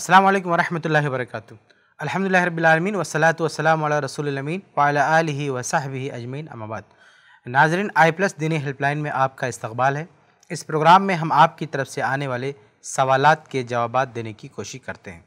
अस्सलाम वालेकुम वरहमतुल्लाहि वबरकातुहू अल्हम्दुलिल्लाहि रब्बिल आलमीन वस्सलातु वस्सलामु अला रसूलिल अमीन व अला आलिही व सहबिहि अजमीन अमाबाद नाजरीन आई प्लस दीनी हेल्पलाइन में आपका इस्तकबाल है इस प्रोग्राम में हम आपकी तरफ से आने वाले सवाल के जवाब देने की कोशिश करते हैं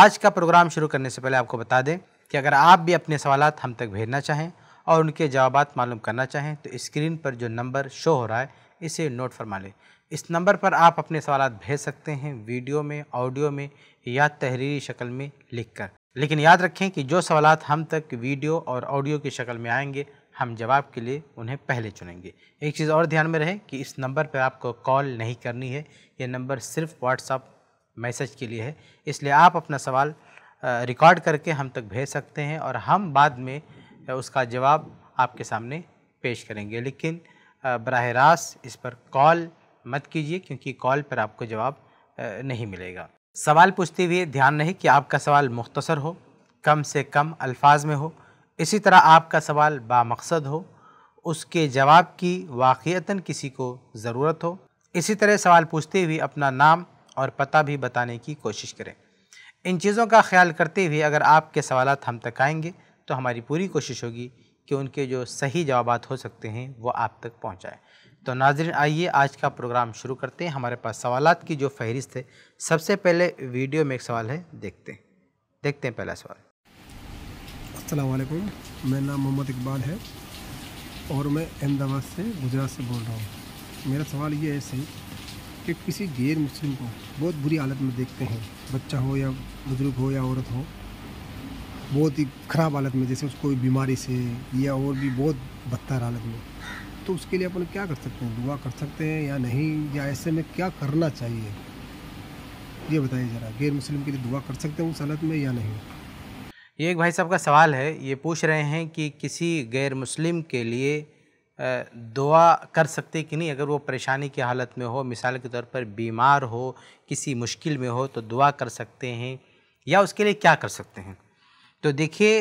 आज का प्रोग्राम शुरू करने से पहले आपको बता दें कि अगर आप भी अपने सवाल हम तक भेजना चाहें और उनके जवाब मालूम करना चाहें तो स्क्रीन पर जो नंबर शो हो रहा है इसे नोट फरमा लें इस नंबर पर आप अपने सवाल भेज सकते हैं वीडियो में ऑडियो में या तहरीरी शक्ल में लिखकर लेकिन याद रखें कि जो सवाल हम तक वीडियो और ऑडियो की शक्ल में आएंगे हम जवाब के लिए उन्हें पहले चुनेंगे एक चीज़ और ध्यान में रहे कि इस नंबर पर आपको कॉल नहीं करनी है ये नंबर सिर्फ व्हाट्सअप मैसेज के लिए है इसलिए आप अपना सवाल रिकॉर्ड करके हम तक भेज सकते हैं और हम बाद में उसका जवाब आपके सामने पेश करेंगे लेकिन बरह रास्त इस पर कॉल मत कीजिए क्योंकि कॉल पर आपको जवाब नहीं मिलेगा सवाल पूछते हुए ध्यान रहे कि आपका सवाल मुख्तसर हो कम से कम अल्फाज में हो इसी तरह आपका सवाल बामकसद हो उसके जवाब की वाक़ता किसी को ज़रूरत हो इसी तरह सवाल पूछते हुए अपना नाम और पता भी बताने की कोशिश करें इन चीज़ों का ख्याल करते हुए अगर आपके सवाल हम तक आएंगे तो हमारी पूरी कोशिश होगी कि उनके जो सही जवाब हो सकते हैं वो आप तक पहुँचाएँ तो नाजरन आइए आज का प्रोग्राम शुरू करते हैं हमारे पास सवाल की जो फहरिस्त है सबसे पहले वीडियो में एक सवाल है देखते हैं देखते हैं पहला सवाल असलकुम मेरा नाम मोहम्मद इकबाल है और मैं अहमदाबाद से गुजरात से बोल रहा हूँ मेरा सवाल ये है सही कि किसी गैर मुस्लिम को बहुत बुरी हालत में देखते हैं बच्चा हो या बुज़ुर्ग हो या औरत हो बहुत ही ख़राब हालत में जैसे उसको बीमारी से या और भी बहुत बदतर हालत में तो उसके लिए अपन क्या कर सकते हैं दुआ कर सकते हैं या नहीं या ऐसे में क्या करना चाहिए ये बताइए ज़रा गैर मुस्लिम के लिए दुआ कर सकते हैं उस हालत में या नहीं ये एक भाई साहब का सवाल है ये पूछ रहे हैं कि किसी गैर मुस्लिम के लिए दुआ कर सकते कि नहीं अगर वो परेशानी की हालत में हो मिसाल के तौर पर बीमार हो किसी मुश्किल में हो तो दुआ कर सकते हैं या उसके लिए क्या कर सकते हैं तो देखिए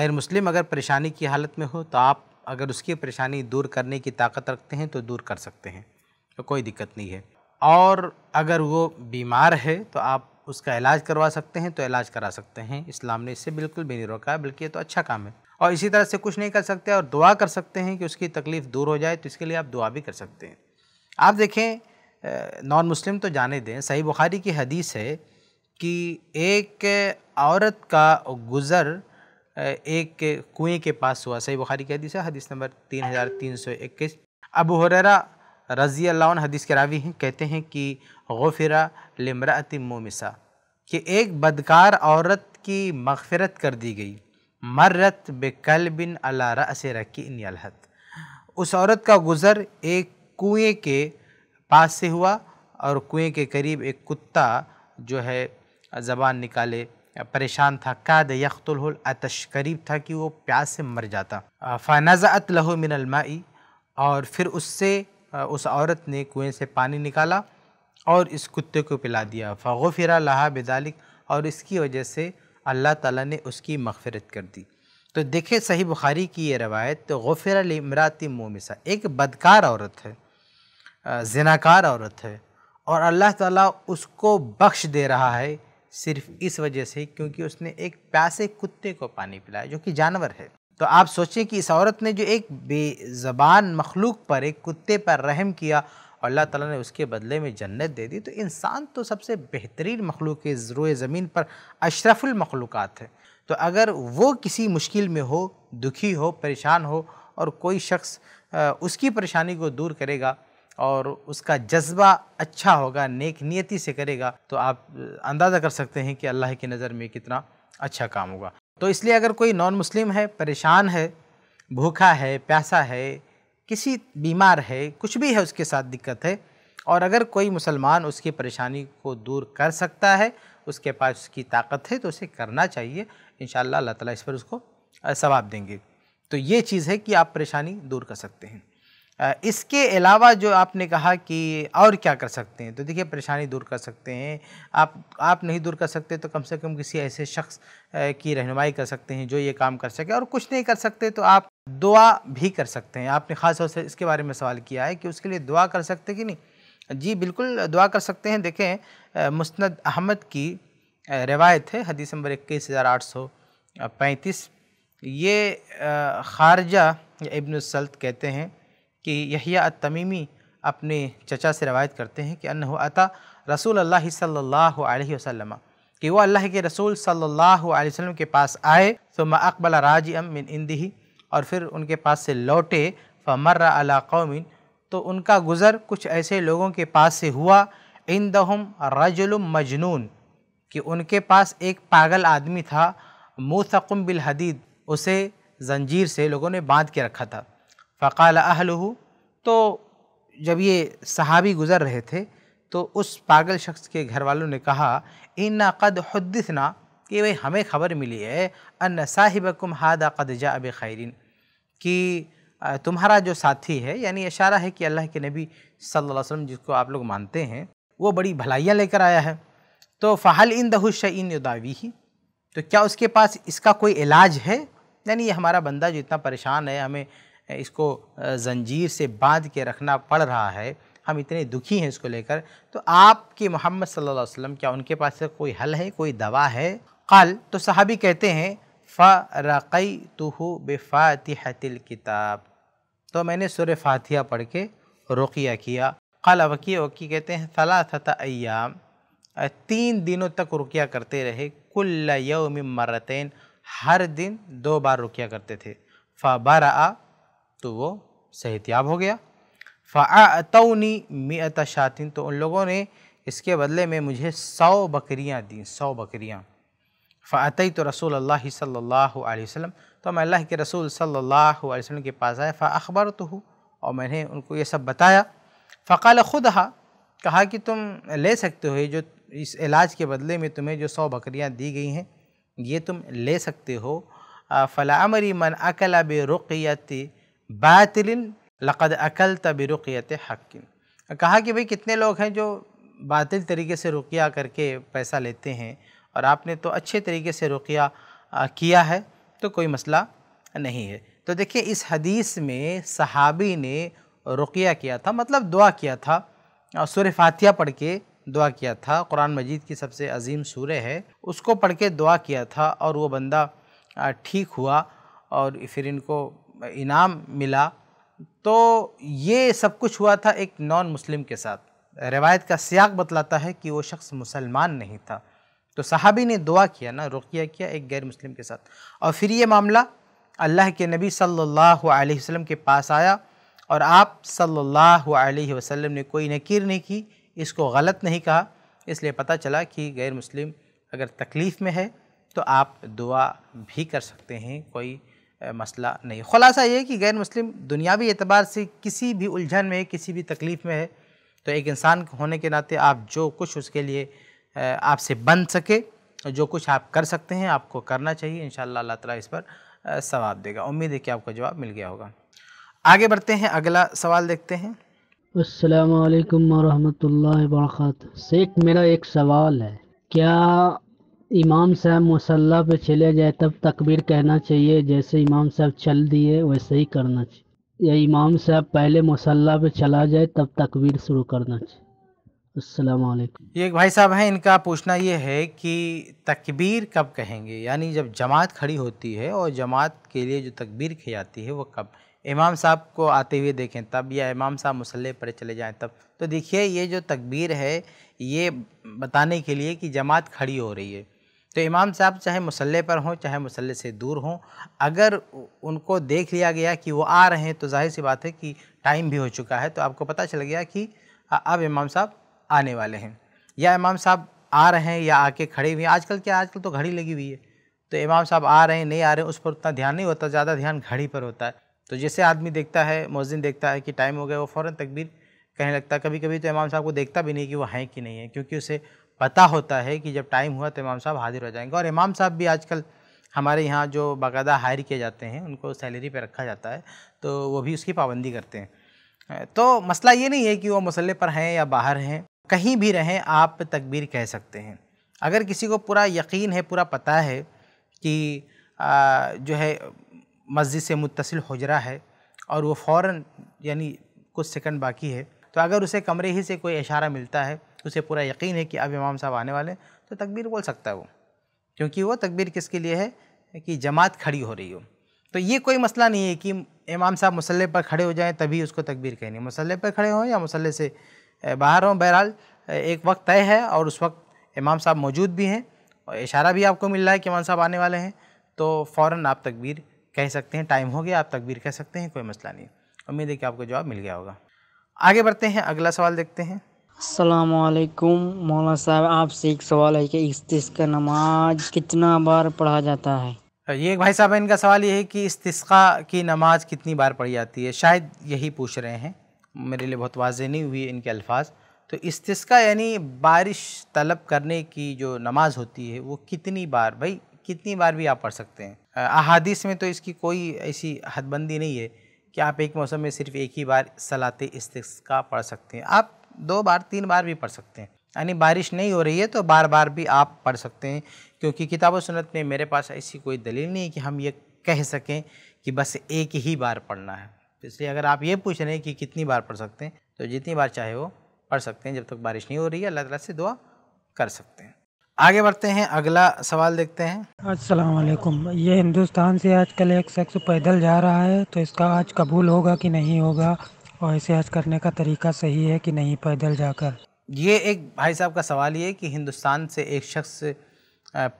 गैर मुस्लिम अगर परेशानी की हालत में हो तो आप अगर उसकी परेशानी दूर करने की ताकत रखते हैं तो दूर कर सकते हैं तो कोई दिक्कत नहीं है और अगर वो बीमार है तो आप उसका इलाज करवा सकते हैं तो इलाज करा सकते हैं इस्लाम ने इससे बिल्कुल भी नहीं रोका है बल्कि ये तो अच्छा काम है और इसी तरह से कुछ नहीं कर सकते और दुआ कर सकते हैं कि उसकी तकलीफ़ दूर हो जाए तो इसके लिए आप दुआ भी कर सकते हैं आप देखें नॉन मुस्लिम तो जाने दें सही बुखारी की हदीस है कि एक औरत का गुज़र एक कुएं कुएँ के पास हुआ सही बुखारी की हदीस है हदीस नंबर तीन हज़ार तीन सौ इक्कीस अबू हुररा रज़ी अल्लाह हदीस के रावी हैं कहते हैं कि गफिरा लमरात मोमिसा कि एक बदकार औरत की मगफरत कर दी गई मर्रत बेकल बिन अला रस रकी अलहत उस औरत का गुज़र एक कुएँ के पास से हुआ और कुएँ के करीब एक कुत्ता जो है ज़बान निकाले परेशान था काद यख्तुल अतश करीब था कि वो प्यास से मर जाता फ़ानाज़ात लहो मिनलमाई और फिर उससे उस औरत ने कुएं से पानी निकाला और इस कुत्ते को पिला दिया फ़गो लहा बिदालिक और इसकी वजह से अल्लाह ताला ने उसकी मगफरत कर दी तो देखे सही बुखारी की ये रवायत तो गफ़िर इमरात मोमिसा एक बदकार औरत है जिनाकार औरत है और अल्लाह ताला उसको बख्श दे रहा है सिर्फ इस वजह से क्योंकि उसने एक प्यासे कुत्ते को पानी पिलाया जो कि जानवर है तो आप सोचें कि इस औरत ने जो एक बेज़बान मखलूक पर एक कुत्ते पर रहम किया और अल्लाह ताला ने उसके बदले में जन्नत दे दी तो इंसान तो सबसे बेहतरीन मखलूक रोए ज़मीन पर अशरफुल मखलूक़ात है तो अगर वो किसी मुश्किल में हो दुखी हो परेशान हो और कोई शख्स उसकी परेशानी को दूर करेगा और उसका जज्बा अच्छा होगा नेक नियति से करेगा तो आप अंदाज़ा कर सकते हैं कि अल्लाह की नज़र में कितना अच्छा काम होगा तो इसलिए अगर कोई नॉन मुस्लिम है परेशान है भूखा है प्यासा है किसी बीमार है कुछ भी है उसके साथ दिक्कत है और अगर कोई मुसलमान उसकी परेशानी को दूर कर सकता है उसके पास उसकी ताकत है तो उसे करना चाहिए इन अल्लाह ताला इस पर उसको सवाब देंगे तो ये चीज़ है कि आप परेशानी दूर कर सकते हैं इसके अलावा जो आपने कहा कि और क्या कर सकते हैं तो देखिए परेशानी दूर कर सकते हैं आप आप नहीं दूर कर सकते तो कम से कम किसी ऐसे शख्स की रहनुमाई कर सकते हैं जो ये काम कर सके और कुछ नहीं कर सकते तो आप दुआ भी कर सकते हैं आपने ख़ास तौर से इसके बारे में सवाल किया है कि उसके लिए दुआ कर सकते कि नहीं जी बिल्कुल दुआ कर सकते हैं देखें मुस्ंद अहमद की रवायत है हदीस नंबर इक्कीस हज़ार आठ सौ पैंतीस ये खारजा इब्न सल्त कहते हैं कि यहिया तमीमी अपने चचा से रवायत करते हैं कि अन अता रसूल अल्लाह सल्लल्लाहु अलैहि वसल्लम कि वो अल्लाह के रसूल सल्लल्लाहु अलैहि वसल्लम के पास आए तो मकबला राज मिन इंदी और फिर उनके पास से लौटे फ़मर अला कौमिन तो उनका गुज़र कुछ ऐसे लोगों के पास से हुआ इन दहम रजुलम मजनून कि उनके पास एक पागल आदमी था मोसकुम बिल हदीद उसे जंजीर से लोगों ने बांध के रखा था फ़काल अहलहू तो जब ये सहाबी गुज़र रहे थे तो उस पागल शख्स के घर वालों ने कहा इन्ना कद हदसना कि भाई हमें खबर मिली है अन साहिबकुम हादा कद जा अब खैरिन कि तुम्हारा जो साथी है यानी इशारा है कि अल्लाह के नबी सल्लल्लाहु अलैहि वसल्लम जिसको आप लोग मानते हैं वो बड़ी भलाइयाँ लेकर आया है तो फ़हल इन दहुशन उदावी ही तो क्या उसके पास इसका कोई इलाज है यानी ये हमारा बंदा जो इतना परेशान है हमें इसको जंजीर से बांध के रखना पड़ रहा है हम इतने दुखी हैं इसको लेकर तो आपके मोहम्मद सल्लल्लाहु अलैहि वसल्लम क्या उनके पास कोई हल है कोई दवा है कल तो साहबी कहते हैं फ़रकई तुहु बेफ़ातिल किताब तो मैंने सुर फातिहा पढ़ के रुकिया किया कल वकी अवकी कहते हैं सलासता अयाम तीन दिनों तक रुकिया करते रहे कुल्ल यौम मरतन हर दिन दो बार रुकिया करते थे फ़बर तो वो सेहतियाब हो गया फ़ातौनी मियत शातिन तो उन लोगों ने इसके बदले में मुझे सौ बकरियाँ दी सौ बकरियाँ फ़ातई तो रसूल अल्लाह अलैहि वसल्लम तो मैं अल्लाह के रसूल अलैहि वसल्लम के पास आया अखबार तो हूँ और मैंने उनको ये सब बताया फ़काल खुद कहा कि तुम ले सकते हो जो इस इलाज के बदले में तुम्हें जो सौ बकरियाँ दी गई हैं ये तुम ले सकते हो फ़लामरी मन अकला बे रुक़ियती बातिलिन लक़द अकल तबरुक़ियत हक़ कहा कि भाई कितने लोग हैं जो बातिल तरीके से रुकिया करके पैसा लेते हैं और आपने तो अच्छे तरीके से रुकिया किया है तो कोई मसला नहीं है तो देखिए इस हदीस में सहाबी ने रुकिया किया था मतलब दुआ किया था और सूर्य पढ़ के दुआ किया था कुरान मजीद की सबसे अजीम सूर्य है उसको पढ़ के दुआ किया था और वो बंदा ठीक हुआ और फिर इनको इनाम मिला तो ये सब कुछ हुआ था एक नॉन मुस्लिम के साथ रवायत का सियाक बतलाता है कि वो शख्स मुसलमान नहीं था तो साहबी ने दुआ किया ना रुकिया किया एक गैर मुस्लिम के साथ और फिर ये मामला अल्लाह के नबी सल्लल्लाहु अलैहि वसल्लम के पास आया और आप सल्लल्लाहु अलैहि वसल्लम ने कोई नकीर नहीं की इसको गलत नहीं कहा इसलिए पता चला कि गैर मुस्लिम अगर तकलीफ़ में है तो आप दुआ भी कर सकते हैं कोई मसला नहीं खुलासा ये कि गैर मुस्लिम दुनियावी एतबार से किसी भी उलझन में किसी भी तकलीफ़ में है तो एक इंसान होने के नाते आप जो कुछ उसके लिए आपसे बन सके जो कुछ आप कर सकते हैं आपको करना चाहिए इन अल्लाह ताला इस पर सवाब देगा उम्मीद है कि आपका जवाब मिल गया होगा आगे बढ़ते हैं अगला सवाल देखते हैं असलकम वरहमल वर्क शेख मेरा एक सवाल है क्या इमाम साहब मुसल्ला पे चले जाए तब तकबीर कहना चाहिए जैसे इमाम साहब चल दिए वैसे ही करना चाहिए या इमाम साहब पहले मुसल्ला पे चला जाए तब तकबीर शुरू करना चाहिए असलकुम ये एक भाई साहब हैं इनका पूछना ये है कि तकबीर कब कहेंगे यानी जब जमात खड़ी होती है और जमात के लिए जो तकबीर की जाती है वो कब इमाम साहब को आते हुए देखें तब या इमाम साहब मुसल्ले पर चले जाएं तब तो देखिए ये जो तकबीर है ये बताने के लिए कि जमात खड़ी हो रही है तो इमाम साहब चाहे मसल्ले पर हों चाहे मसल्ले से दूर हों अगर उनको देख लिया गया कि वो आ रहे हैं तो जाहिर सी बात है कि टाइम भी हो चुका है तो आपको पता चल गया कि अब इमाम साहब आने वाले हैं या इमाम साहब आ रहे हैं या आके खड़े हुए हैं आजकल क्या आजकल तो घड़ी लगी हुई है तो इमाम साहब आ रहे हैं नहीं आ रहे हैं उस पर उतना ध्यान नहीं होता ज़्यादा ध्यान घड़ी पर होता है तो जैसे आदमी देखता है मौजिन देखता है कि टाइम हो गया वो फ़ौर तकबीर कहने लगता है कभी कभी तो इमाम साहब को देखता भी नहीं कि वो हैं कि नहीं है क्योंकि उसे पता होता है कि जब टाइम हुआ तो इमाम साहब हाजिर हो जाएंगे और इमाम साहब भी आजकल हमारे यहाँ जो बाकायदा हायर किए जाते हैं उनको सैलरी पे रखा जाता है तो वो भी उसकी पाबंदी करते हैं तो मसला ये नहीं है कि वो मसल्ले पर हैं या बाहर हैं कहीं भी रहें आप तकबीर कह सकते हैं अगर किसी को पूरा यकीन है पूरा पता है कि आ, जो है मस्जिद से मुतसिल हजरा है और वो फ़ौर यानी कुछ सेकंड बाकी है तो अगर उसे कमरे ही से कोई इशारा मिलता है उसे पूरा यकीन है कि अब इमाम साहब आने वाले तो तकबीर बोल सकता है वो क्योंकि वो तकबीर किसके लिए है कि जमात खड़ी हो रही हो तो ये कोई मसला नहीं है कि इमाम साहब मसल्ले पर खड़े हो जाएँ तभी उसको तकबीर कहनी मसल्ले पर खड़े हों या मसल्ले से बाहर हों बहरहाल एक वक्त तय है और उस वक्त इमाम साहब मौजूद भी हैं और इशारा भी आपको मिल रहा है कि इमाम साहब आने वाले हैं तो फ़ौर आप तकबीर कह सकते हैं टाइम हो गया आप तकबीर कह सकते हैं कोई मसला नहीं उम्मीद है कि आपको जवाब मिल गया होगा आगे बढ़ते हैं अगला सवाल देखते हैं असलकुम मौला साहब आपसे एक सवाल है कि इसका का नमाज कितना बार पढ़ा जाता है ये एक भाई साहब इनका सवाल ये है कि इसका की नमाज कितनी बार पढ़ी जाती है शायद यही पूछ रहे हैं मेरे लिए बहुत वाजे नहीं हुई इनके अल्फाज तो इसका यानी बारिश तलब करने की जो नमाज होती है वो कितनी बार भाई कितनी बार भी आप पढ़ सकते हैं अहादीस में तो इसकी कोई ऐसी हदबंदी नहीं है कि आप एक मौसम में सिर्फ एक ही बार सलाते इस पढ़ सकते हैं आप दो बार तीन बार भी पढ़ सकते हैं यानी बारिश नहीं हो रही है तो बार बार भी आप पढ़ सकते हैं क्योंकि किताब सुनत में मेरे पास ऐसी कोई दलील नहीं है कि हम ये कह सकें कि बस एक ही बार पढ़ना है तो इसलिए अगर आप ये पूछ रहे हैं कि कितनी बार पढ़ सकते हैं तो जितनी बार चाहे वो पढ़ सकते हैं जब तक बारिश नहीं हो रही है अल्लाह तला से दुआ कर सकते हैं आगे बढ़ते हैं अगला सवाल देखते हैं अस्सलाम वालेकुम ये हिंदुस्तान से आजकल एक शख्स पैदल जा रहा है तो इसका आज कबूल होगा कि नहीं होगा और इसे हज करने का तरीका सही है कि नहीं पैदल जाकर ये एक भाई साहब का सवाल ये कि हिंदुस्तान से एक शख्स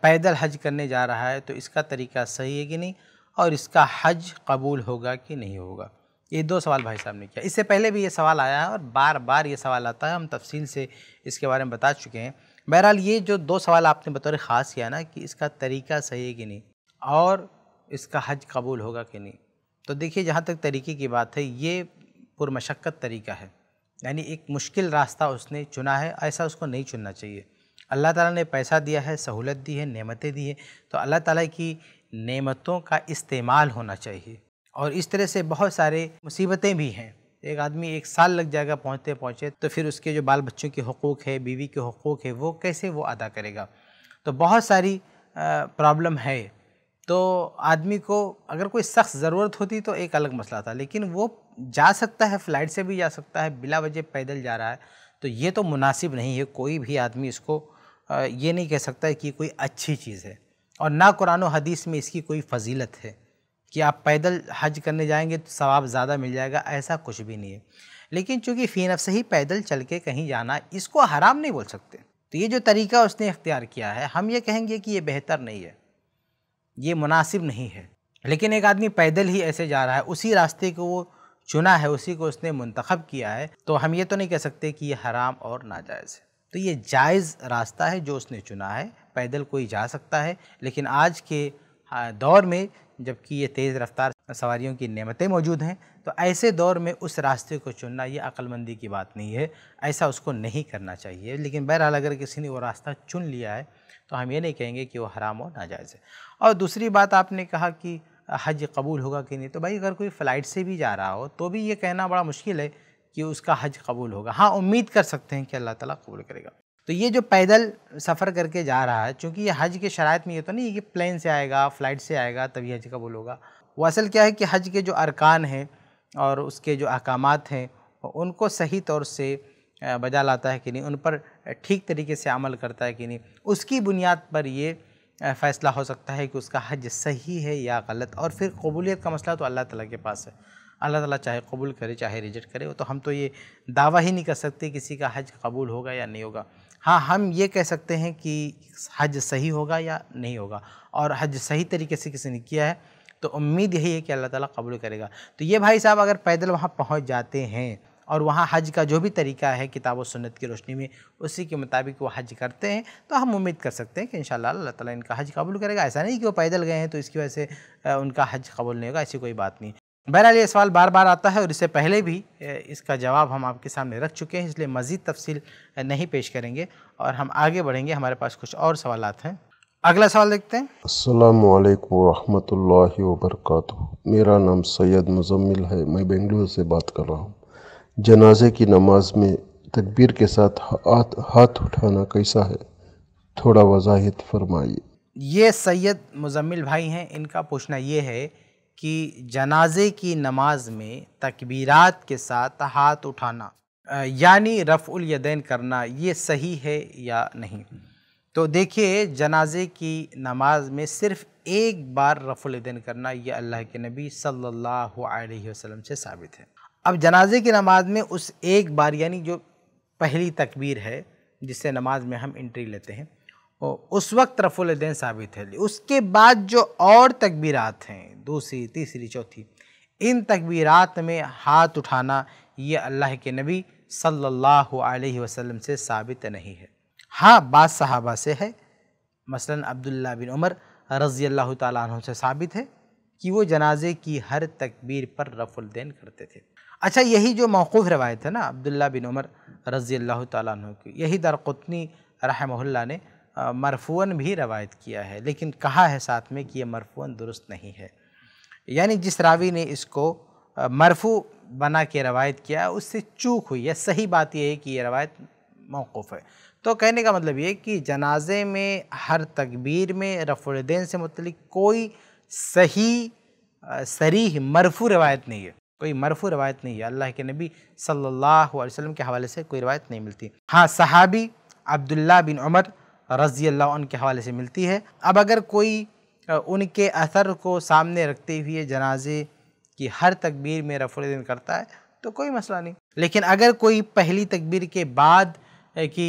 पैदल हज करने जा रहा है तो इसका तरीका सही है कि नहीं और इसका हज कबूल होगा कि नहीं होगा ये दो सवाल भाई साहब ने किया इससे पहले भी ये सवाल आया है और बार बार ये सवाल आता है हम तफसील से इसके बारे में बता चुके हैं बहरहाल ये जो दो सवाल आपने बतौर ख़ास किया ना कि इसका तरीका सही है कि नहीं और इसका हज कबूल होगा कि नहीं तो देखिए जहाँ तक तरीके की बात है ये पुरमशक्क़त तरीका है यानी एक मुश्किल रास्ता उसने चुना है ऐसा उसको नहीं चुनना चाहिए अल्लाह ताला ने पैसा दिया है सहूलत दी है नेमतें दी है तो अल्लाह ताला की नेमतों का इस्तेमाल होना चाहिए और इस तरह से बहुत सारे मुसीबतें भी हैं एक आदमी एक साल लग जाएगा पहुँचते पहुँचे तो फिर उसके जो बाल बच्चों के हकूक़ है बीवी के हकूक़ है वो कैसे वो अदा करेगा तो बहुत सारी प्रॉब्लम है तो आदमी को अगर कोई सख्त ज़रूरत होती तो एक अलग मसला था लेकिन वो जा सकता है फ़्लाइट से भी जा सकता है बिला वजह पैदल जा रहा है तो ये तो मुनासिब नहीं है कोई भी आदमी इसको ये नहीं कह सकता है कि कोई अच्छी चीज़ है और ना कुरान हदीस में इसकी कोई फजीलत है कि आप पैदल हज करने जाएंगे तो सवाब ज़्यादा मिल जाएगा ऐसा कुछ भी नहीं है लेकिन चूँकि फ़ी से ही पैदल चल के कहीं जाना इसको हराम नहीं बोल सकते तो ये जो तरीका उसने इख्तियार किया है हम ये कहेंगे कि ये बेहतर नहीं है ये मुनासिब नहीं है लेकिन एक आदमी पैदल ही ऐसे जा रहा है उसी रास्ते को वो चुना है उसी को उसने मंतखब किया है तो हम ये तो नहीं कह सकते कि ये हराम और नाजायज़ है तो ये जायज़ रास्ता है जो उसने चुना है पैदल कोई जा सकता है लेकिन आज के दौर में जबकि ये तेज़ रफ्तार सवारियों की नेमतें मौजूद हैं तो ऐसे दौर में उस रास्ते को चुनना ये अक्लमंदी की बात नहीं है ऐसा उसको नहीं करना चाहिए लेकिन बहरहाल अगर किसी ने वो रास्ता चुन लिया है तो हम ये नहीं कहेंगे कि वो हराम और नाजायज़ है और दूसरी बात आपने कहा कि हज कबूल होगा कि नहीं तो भाई अगर कोई फ़्लाइट से भी जा रहा हो तो भी ये कहना बड़ा मुश्किल है कि उसका हज कबूल होगा हाँ उम्मीद कर सकते हैं कि अल्लाह ताला कबूल करेगा तो ये जो पैदल सफ़र करके जा रहा है चूँकि ये हज के शरात में ये तो नहीं कि प्लेन से आएगा फ़्लाइट से आएगा तभी हज कबूल होगा वो असल क्या है कि हज के जो अरकान हैं और उसके जो अहकाम हैं उनको सही तौर से बजा लाता है कि नहीं उन पर ठीक तरीके से अमल करता है कि नहीं उसकी बुनियाद पर ये फ़ैसला हो सकता है कि उसका हज सही है या गलत और फिर कबूलियत का मसला तो अल्लाह ताला के पास है अल्लाह ताला चाहे कबूल करे चाहे रिजेक्ट करे तो हम तो ये दावा ही नहीं कर सकते किसी का हज कबूल होगा या नहीं होगा हाँ हम ये कह सकते हैं कि हज सही होगा या नहीं होगा और हज सही तरीके से किसी ने किया है तो उम्मीद यही है कि अल्लाह ताला कबूल करेगा तो ये भाई साहब अगर पैदल वहाँ पहुँच जाते हैं और वहाँ हज का जो भी तरीका है किताब व सुन्नत की रोशनी में उसी के मुताबिक वो हज करते हैं तो हम उम्मीद कर सकते हैं कि इन अल्लाह ताला इनका हज कबूल करेगा ऐसा नहीं कि वो पैदल गए हैं तो इसकी वजह से उनका हज कबूल नहीं होगा ऐसी कोई बात नहीं बहरहाल ये सवाल बार बार आता है और इससे पहले भी इसका जवाब हम आपके सामने रख चुके हैं इसलिए मज़ीद तफसील नहीं पेश करेंगे और हम आगे बढ़ेंगे हमारे पास कुछ और सवाल हैं अगला सवाल देखते हैं अस्सलाम वालेकुम रहमतुल्लाहि व मेरा नाम सैयद मुजम्मिल है मैं बेंगलुरु से बात कर रहा हूँ जनाजे की नमाज में तकबीर के साथ हाथ हाथ उठाना कैसा है थोड़ा वजाहत फरमाइए ये सैयद मुजम्मिल भाई हैं इनका पूछना ये है कि जनाजे की नमाज में तकबीरात के साथ हाथ उठाना यानी रफ़ुल यदैन करना ये सही है या नहीं तो देखिए जनाजे की नमाज में सिर्फ़ एक बार रफ़ुल यदैन करना ये अल्लाह के नबी सल्लल्लाहु अलैहि वसल्लम से साबित है अब जनाजे की नमाज में उस एक बार यानी जो पहली तकबीर है जिससे नमाज में हम इंट्री लेते हैं उस वक्त रफ़ुलदैन साबित है उसके बाद जो और तकबीरात हैं दूसरी तीसरी चौथी इन तकबीरात में हाथ उठाना ये अल्लाह के नबी सल्लल्लाहु अलैहि वसल्लम से साबित नहीं है हाँ बात सहाबा से है मसलन अब्दुल्ला बिन उमर रज़ी अल्लाह तु से साबित है कि वो जनाजे की हर तकबीर पर रफ़ुलदैन करते थे अच्छा यही जो मौकूफ रवायत है ना अब्दुल्ला बिन उमर रज़ी अल्लाह तु की यही दारक़ुतनी रहमल्ला ने मरफून भी रवायत किया है लेकिन कहा है साथ में कि यह मरफून दुरुस्त नहीं है यानी जिस रावी ने इसको मरफू बना के रवायत किया उससे चूक हुई है सही बात यह है कि यह रवायत मौकूफ़ है तो कहने का मतलब ये कि जनाजे में हर तकबीर में रफ़ुलदैन से मतलब कोई सही सरीह मरफू रवायत नहीं है कोई मरफू रवायत नहीं है अल्लाह के नबी सल्लल्लाहु अलैहि वसल्लम के हवाले से कोई रवायत नहीं मिलती हाँ सहाबी अब्दुल्ला बिन उमर रज़ी अल्लाह के हवाले से मिलती है अब अगर कोई उनके असर को सामने रखते हुए जनाजे की हर तकबीर में रफुलदीन करता है तो कोई मसला नहीं लेकिन अगर कोई पहली तकबीर के बाद की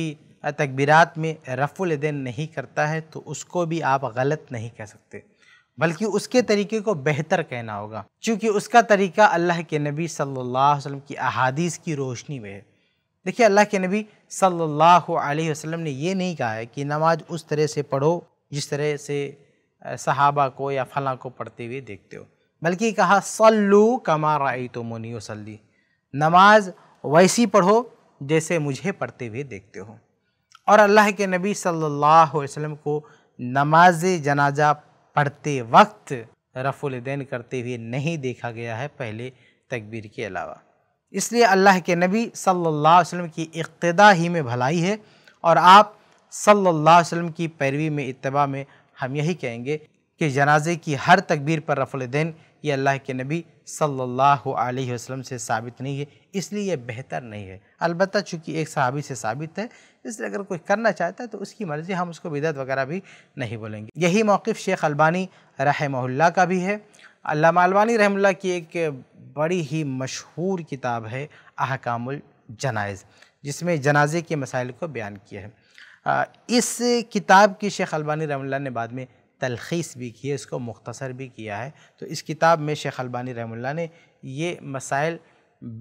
तकबीरात में रफुलदीन नहीं करता है तो उसको भी आप गलत नहीं कह सकते बल्कि उसके तरीके को बेहतर कहना होगा क्योंकि उसका तरीका अल्लाह के नबी सल्लल्लाहु अलैहि वसल्लम की अहादीस की रोशनी में है देखिए अल्लाह के नबी सल्लल्लाहु अलैहि वसल्लम ने ये नहीं कहा है कि नमाज उस तरह से पढ़ो जिस तरह से सहाबा को या फला को पढ़ते हुए देखते हो बल्कि कहा सल्लू कमा राई तो मोनी नमाज वैसी पढ़ो जैसे मुझे पढ़ते हुए देखते हो और अल्लाह के नबी सल्लल्लाहु अलैहि वसल्लम को नमाज जनाजा पढ़ते वक्त रफ़ुलदैन करते हुए नहीं देखा गया है पहले तकबीर के अलावा इसलिए अल्लाह के नबी सल्लल्लाहु अलैहि वसल्लम की इक्तदा ही में भलाई है और आप सल्लल्लाहु अलैहि वसल्लम की पैरवी में इतबा में हम यही कहेंगे कि जनाजे की हर तकबीर पर रफ़ुलदैन ये अल्लाह के नबी सल्ला वसलम से साबित नहीं है इसलिए यह बेहतर नहीं है अलबत् चूँकि एक सहाबी से साबित है इसलिए अगर कोई करना चाहता है तो उसकी मर्ज़ी हम उसको बिदत वगैरह भी नहीं बोलेंगे यही मौक़ शेख अलबानी रहमल्ला का भी है अल्लाह अलबानी रहमल्ला की एक बड़ी ही मशहूर किताब है अहकामुल जनाइज़ जिसमें जनाजे के मसाइल को बयान किया है इस किताब की शेख अलबानी रहमल्ला ने बाद में तलखीस भी की है इसको मुख्तसर भी किया है तो इस किताब में शेख अलबानी रहमुल्ला ने ये मसाइल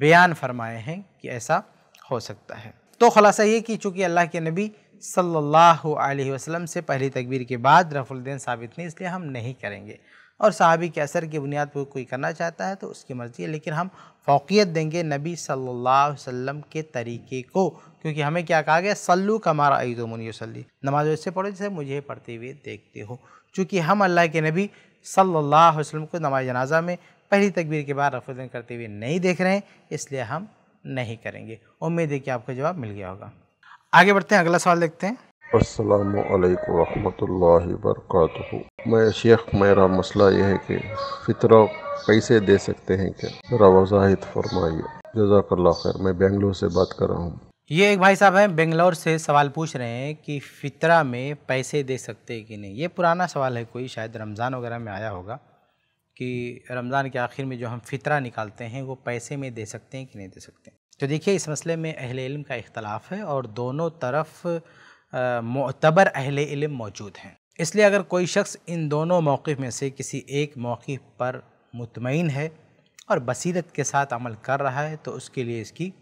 बयान फरमाए हैं कि ऐसा हो सकता है तो ख़ुलासा ये कि चूँकि अल्लाह के नबी सल्लल्लाहु अलैहि वसल्लम से पहली तकबीर के बाद रफुलदैन साबित नहीं इसलिए हम नहीं करेंगे और सहाबी के असर की बुनियाद पर कोई करना चाहता है तो उसकी मर्ज़ी है लेकिन हम फ़ौकियत देंगे नबी सल्लल्लाहु अलैहि वसल्लम के तरीके को क्योंकि हमें क्या कहा गया सल्लू कमारा ईदोमन सली नमाज वैसे पढ़ो जैसे मुझे पढ़ते हुए देखते हो चूँकि हम अल्लाह के नबी सल्लल्लाहु अलैहि वसल्लम को नमाज जनाजा में पहली तकबीर के बाद रफुदन करते हुए नहीं देख रहे हैं इसलिए हम नहीं करेंगे उम्मीद है कि आपको जवाब मिल गया होगा आगे बढ़ते हैं अगला सवाल देखते हैं असलम वरहमल वर्क मैं शेख मेरा मसला यह है कि फितरा कैसे दे सकते हैं क्या ज़रा फरमाइए जजाकल्ला खैर मैं बेंगलुरु से बात कर रहा हूँ ये एक भाई साहब हैं बेंगलोर से सवाल पूछ रहे हैं कि फितरा में पैसे दे सकते हैं कि नहीं ये पुराना सवाल है कोई शायद रमज़ान वगैरह में आया होगा कि रमज़ान के आखिर में जो हम फितरा निकालते हैं वो पैसे में दे सकते हैं कि नहीं दे सकते तो देखिए इस मसले में अहल इल्म का इख्तलाफ है और दोनों तरफ मतबर अहल इल्म मौजूद हैं इसलिए अगर कोई शख्स इन दोनों मौक़ में से किसी एक मौक़ पर मुतमिन है और बसीरत के साथ अमल कर रहा है तो उसके लिए इसकी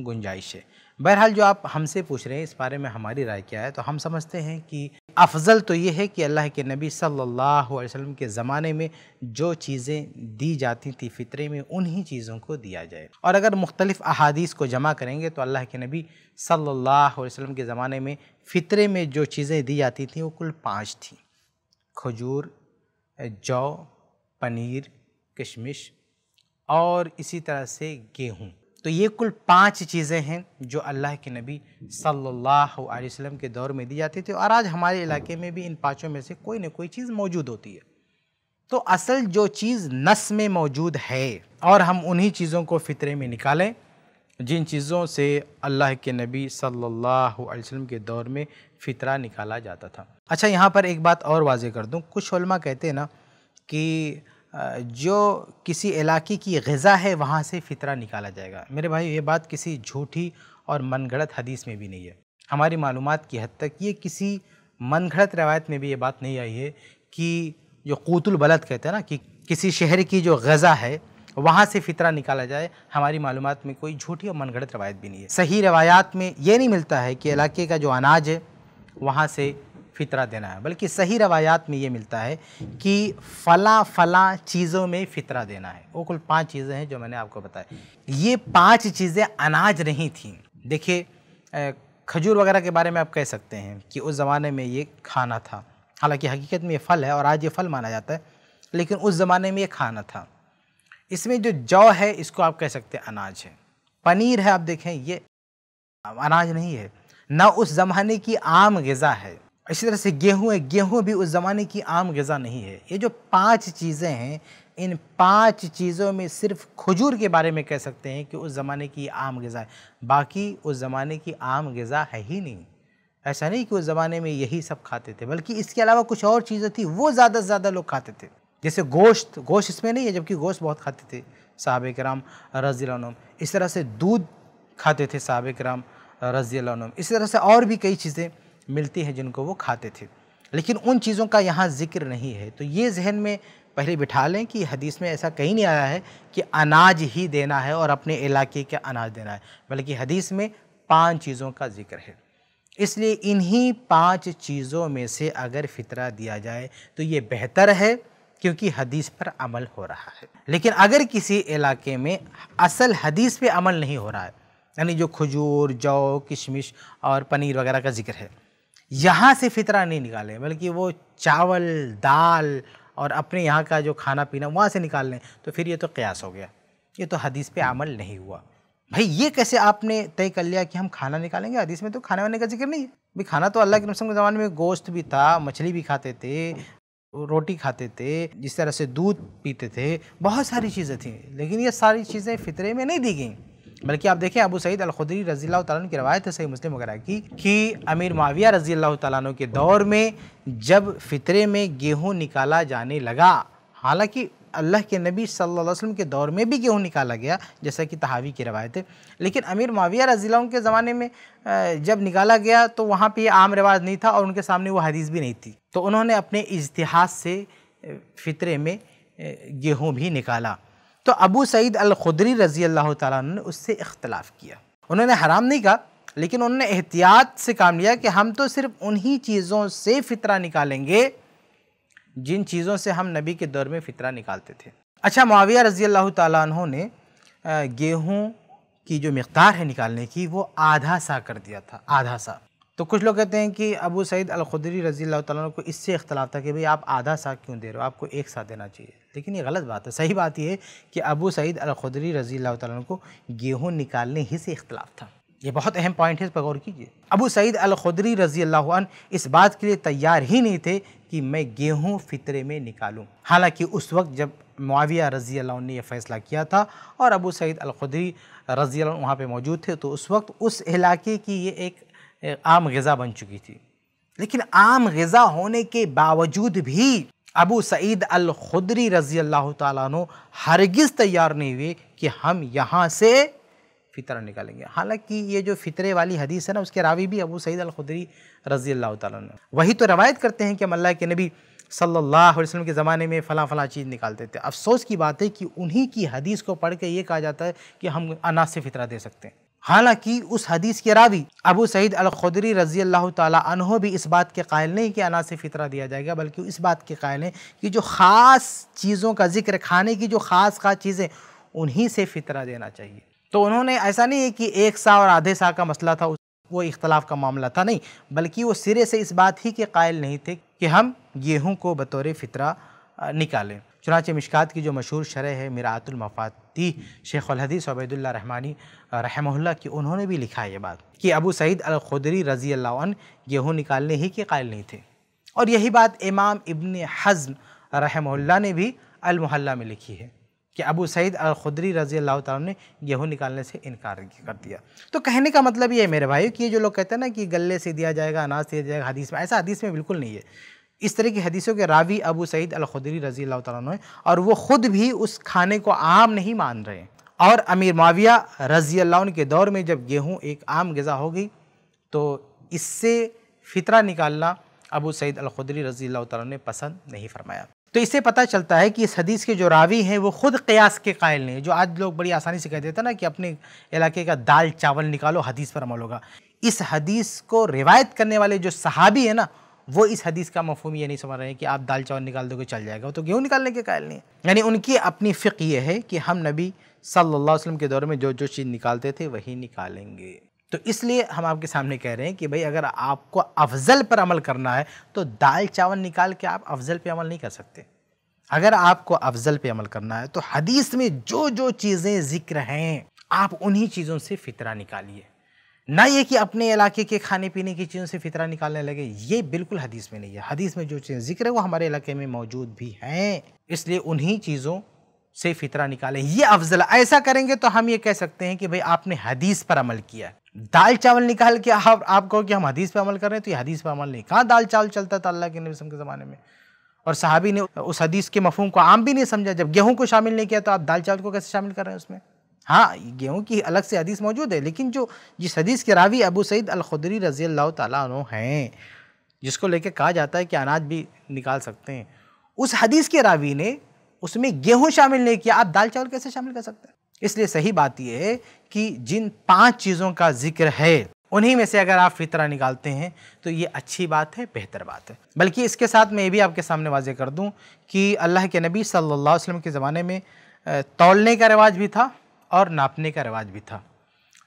गुंजाइश है बहरहाल जो आप हमसे पूछ रहे हैं इस बारे में हमारी राय क्या है तो हम समझते हैं कि अफजल तो ये है कि अल्लाह के नबी सल्लल्लाहु अलैहि वसल्लम के ज़माने में जो चीज़ें दी जाती थी फ़ितरे में उन्हीं चीज़ों को दिया जाए और अगर मुख्तलिफ़ अहादीस को जमा करेंगे तो अल्लाह के नबी सल्लल्लाहु अलैहि वसल्लम के ज़माने में फ़ितरे में जो चीज़ें दी जाती थी वो कुल पाँच थी खजूर जौ पनीर किशमिश और इसी तरह से गेहूँ तो ये कुल पांच चीज़ें हैं जो अल्लाह के नबी सल्लल्लाहु अलैहि वसल्लम के दौर में दी जाती थी और आज हमारे इलाके में भी इन पांचों में से कोई ना कोई चीज़ मौजूद होती है तो असल जो चीज़ नस में मौजूद है और हम उन्हीं चीज़ों को फितरे में निकालें जिन चीज़ों से अल्लाह के नबी सल्लल्लाहु अलैहि वसल्लम के दौर में फितरा निकाला जाता था अच्छा यहाँ पर एक बात और वाजे कर दूँ कुछ उलमा कहते हैं ना कि जो किसी इलाके की गज़ा है वहाँ से फितरा निकाला जाएगा मेरे भाई ये बात किसी झूठी और घड़त हदीस में भी नहीं है हमारी मालूम की हद तक ये किसी घड़त रवायत में भी ये बात नहीं आई है कि जो कूतुल बलत कहते हैं ना कि किसी शहर की जो गज़ा है वहाँ से फितरा निकाला जाए हमारी मालूम में कोई झूठी और घड़त रवायत भी नहीं है सही रवायात में ये नहीं मिलता है कि इलाके का जो अनाज है वहाँ से फ़ितरा देना है बल्कि सही रवायात में ये मिलता है कि फ़ला फ़ला चीज़ों में फ़ितरा देना है वो कुल पांच चीज़ें हैं जो मैंने आपको बताया ये पांच चीज़ें अनाज नहीं थी देखिए खजूर वगैरह के बारे में आप कह सकते हैं कि उस ज़माने में ये खाना था हालांकि हकीकत में ये फल है और आज ये फल माना जाता है लेकिन उस ज़माने में ये खाना था इसमें जो जौ है इसको आप कह सकते हैं अनाज है पनीर है आप देखें ये अनाज नहीं है ना उस ज़माने की आम गज़ा है इसी तरह से गेहूँ है गेहूँ भी उस ज़माने की आम गज़ा नहीं है ये जो पांच चीज़ें हैं इन पांच चीज़ों में सिर्फ खजूर के बारे में कह सकते हैं कि उस ज़माने की आम गज़ा है बाकी उस ज़माने की आम गज़ा है ही नहीं ऐसा नहीं कि उस ज़माने में यही सब खाते थे बल्कि इसके अलावा कुछ और चीज़ें थी वो ज़्यादा से ज़्यादा लोग खाते थे जैसे गोश्त गोश्त इसमें नहीं है जबकि गोश्त बहुत खाते थे साहब कराम रज़ी इस तरह से दूध खाते थे साहब कराम रज़ी इस तरह से और भी कई चीज़ें मिलती है जिनको वो खाते थे लेकिन उन चीज़ों का यहाँ जिक्र नहीं है तो ये जहन में पहले बिठा लें कि हदीस में ऐसा कहीं नहीं आया है कि अनाज ही देना है और अपने इलाके का अनाज देना है बल्कि हदीस में पांच चीज़ों का जिक्र है इसलिए इन्हीं पांच चीज़ों में से अगर फितरा दिया जाए तो ये बेहतर है क्योंकि हदीस पर अमल हो रहा है लेकिन अगर किसी इलाके में असल हदीस पर अमल नहीं हो रहा है यानी जो खजूर जौ किशमिश और पनीर वगैरह का जिक्र है यहाँ से फितरा नहीं निकालें बल्कि वो चावल दाल और अपने यहाँ का जो खाना पीना वहाँ से निकाल लें तो फिर ये तो कयास हो गया ये तो हदीस पे अमल नहीं हुआ भाई ये कैसे आपने तय कर लिया कि हम खाना निकालेंगे हदीस में तो खाने वाने का जिक्र नहीं है भाई खाना तो अल्लाह के रसम के ज़माने में गोश्त भी था मछली भी खाते थे रोटी खाते थे जिस तरह से दूध पीते थे बहुत सारी चीज़ें थी लेकिन ये सारी चीज़ें फितरे में नहीं दी गई बल्कि आप देखें अबू सईद खुदरी रजी तन की रवायत है सही मुस्लिम वगैरह की कि अमीर माविया रजी तन के दौर में जब फितरे में गेहूँ निकाला जाने लगा हालांकि अल्लाह के नबी सल्लल्लाहु अलैहि वसल्लम के दौर में भी गेहूँ निकाला गया जैसा कि तहावी की रवायत है लेकिन अमीर माविया रजीला के ज़माने में जब निकाला गया तो वहाँ पर आम रिवाज नहीं था और उनके सामने वो हदीस भी नहीं थी तो उन्होंने अपने इजतहास से फितरे में गेहूँ भी निकाला तो अबू सईद अल खुदरी रज़ी अल्लाह ताला ने उससे इख्तलाफ किया उन्होंने हराम नहीं कहा लेकिन उन्होंने एहतियात से काम लिया कि हम तो सिर्फ उन्हीं चीज़ों से फितरा निकालेंगे जिन चीज़ों से हम नबी के दौर में फितरा निकालते थे अच्छा माविया रज़ी अल्लाह तु ने गेहूँ की जो मकदार है निकालने की वो आधा सा कर दिया था आधा सा तो कुछ लोग कहते हैं कि अबू सईद खुदरी रज़ी अल्लाह तु को इससे इख्तलाफ था कि भाई आप आधा सा क्यों दे रहे हो आपको एक सा देना चाहिए लेकिन ये गलत बात है सही बात यह है कि अबू सईद खुदरी रज़ी अल्लाह तु को गेहूँ निकालने ही से इख्तलाफ था ये बहुत अहम पॉइंट है इस पर गौर कीजिए अबू सईद खुदरी रजी अल्लाह इस बात के लिए तैयार ही नहीं थे कि मैं गेहूँ फितरे में निकालूँ हालांकि उस वक्त जब मुआविया रजी अल्लाह ने यह फ़ैसला किया था और अबू सईद खुदरी रजी अल्लाह वहाँ पर मौजूद थे तो उस वक्त उस इलाके की ये एक आम गज़ा बन चुकी थी लेकिन आम गज़ा होने के बावजूद भी अबू सईद अल खुदरी रज़ी अल्लाह तु हरगिज़ तैयार नहीं हुए कि हम यहाँ से फितर निकालेंगे हालांकि ये जो फ़ितरे वाली हदीस है ना उसके रावी भी अबू सईद अल खुदरी रज़ी अल्लाह तु वही तो रवायत करते हैं कि हम अल्लाह के नबी सल्लल्लाहु अलैहि वसल्लम के ज़माने में फ़लाँ फ़लाँ चीज़ निकालते थे अफसोस की बात है कि उन्हीं की हदीस को पढ़ के ये कहा जाता है कि हम अनाज से फ़ितरा दे सकते हैं हालांकि उस हदीस के रावी अबू सईद अलखदरी रजी अल्लाह तहो भी इस बात के कायल नहीं कि अना से फितरा दिया जाएगा बल्कि इस बात के कायल हैं कि जो ख़ास चीज़ों का जिक्र खाने की जो ख़ास ख़ास चीज़ें उन्हीं से फितरा देना चाहिए तो उन्होंने ऐसा नहीं है कि एक सा और आधे सा का मसला था वो इख्तलाफ का मामला था नहीं बल्कि वो सिरे से इस बात ही के कायल नहीं थे कि हम गेहूँ को बतौर फितरा निकालें चुनाच मिशकात की जो मशहूर शरह है मिरातुलमफाती अलहदीस अबैदुल्ला रहमानी रहमल्ला की उन्होंने भी लिखा है ये बात कि अबू सईद अलखुदरी रज़ी अल्लान गेहूँ निकालने ही के कायल नहीं थे और यही बात इमाम इबन हज़म रहमल्ला ने भी अलमहल्ला में लिखी है कि अबू सईद अलखुदरी रज़ी अल्लाह त ने गेहूँ निकालने से इनकार कर दिया तो कहने का मतलब ये है मेरे भाई कि ये जो लोग कहते हैं ना कि गले से दिया जाएगा अनाज से दिया जाएगा हदीस में ऐसा हदीस में बिल्कुल नहीं है इस तरह की हदीसों के रावी अबू सईद खुदरी रजी अल्लाह तन और वो ख़ुद भी उस खाने को आम नहीं मान रहे और अमीर माविया रजी अल्लाह के दौर में जब गेहूँ एक आम गज़ा हो गई तो इससे फितरा निकालना अबू सईद खुदरी रजी अल्लाह तन ने पसंद नहीं फरमाया तो इससे पता चलता है कि इस हदीस के जो रावी हैं वो ख़ुद क़यास के कायल नहीं जो आज लोग बड़ी आसानी से कह देते ना कि अपने इलाके का दाल चावल निकालो हदीस पर अमल होगा इस हदीस को रिवायत करने वाले जो सहाबी है ना वो इस हदीस का मफहम ये नहीं समझ रहे हैं कि आप दाल चावल निकाल दोगे चल जाएगा तो गेहूँ निकालने के कायल नहीं है यानी उनकी अपनी फ़िक ये है कि हम नबी सल्लल्लाहु अलैहि वसल्लम के दौर में जो जो चीज़ निकालते थे वही निकालेंगे तो इसलिए हम आपके सामने कह रहे हैं कि भाई अगर आपको अफजल पर अमल करना है तो दाल चावल निकाल के आप अफजल पर अमल नहीं कर सकते अगर आपको अफजल पर अमल करना है तो हदीस में जो जो चीज़ें जिक्र हैं आप उन्हीं चीज़ों से फितरा निकालिए ना ये कि अपने इलाके के खाने पीने की चीज़ों से फितरा निकालने लगे ये बिल्कुल हदीस में नहीं है हदीस में जो चीज़ें जिक्र है वो हमारे इलाके में मौजूद भी हैं इसलिए उन्हीं चीज़ों से फितरा निकालें ये अफजल ऐसा करेंगे तो हम ये कह सकते हैं कि भाई आपने हदीस पर अमल किया दाल चावल निकाल के आप आप कहो कि हम हदीस पर अमल कर रहे हैं तो ये हदीस पर अमल नहीं कहाँ दाल चावल चलता था अल्लाह के नबी के ज़माने में और साहबी ने उस हदीस के मफहम को आम भी नहीं समझा जब गेहूँ को शामिल नहीं किया तो आप दाल चावल को कैसे शामिल कर रहे हैं उसमें हाँ गेहूँ की अलग से हदीस मौजूद है लेकिन जो जिस हदीस के रावी अबू सईद अलखुदरी रज़ी अल्लाह तु हैं जिसको लेकर कहा जाता है कि अनाज भी निकाल सकते हैं उस हदीस के रावी ने उसमें गेहूँ शामिल नहीं किया आप दाल चावल कैसे शामिल कर सकते हैं इसलिए सही बात यह है कि जिन पांच चीज़ों का जिक्र है उन्हीं में से अगर आप फितरा निकालते हैं तो ये अच्छी बात है बेहतर बात है बल्कि इसके साथ मैं ये भी आपके सामने वाजे कर दूँ कि अल्लाह के नबी सल्लल्लाहु अलैहि वसल्लम के ज़माने में तौलने का रिवाज भी था और नापने का रिवाज भी था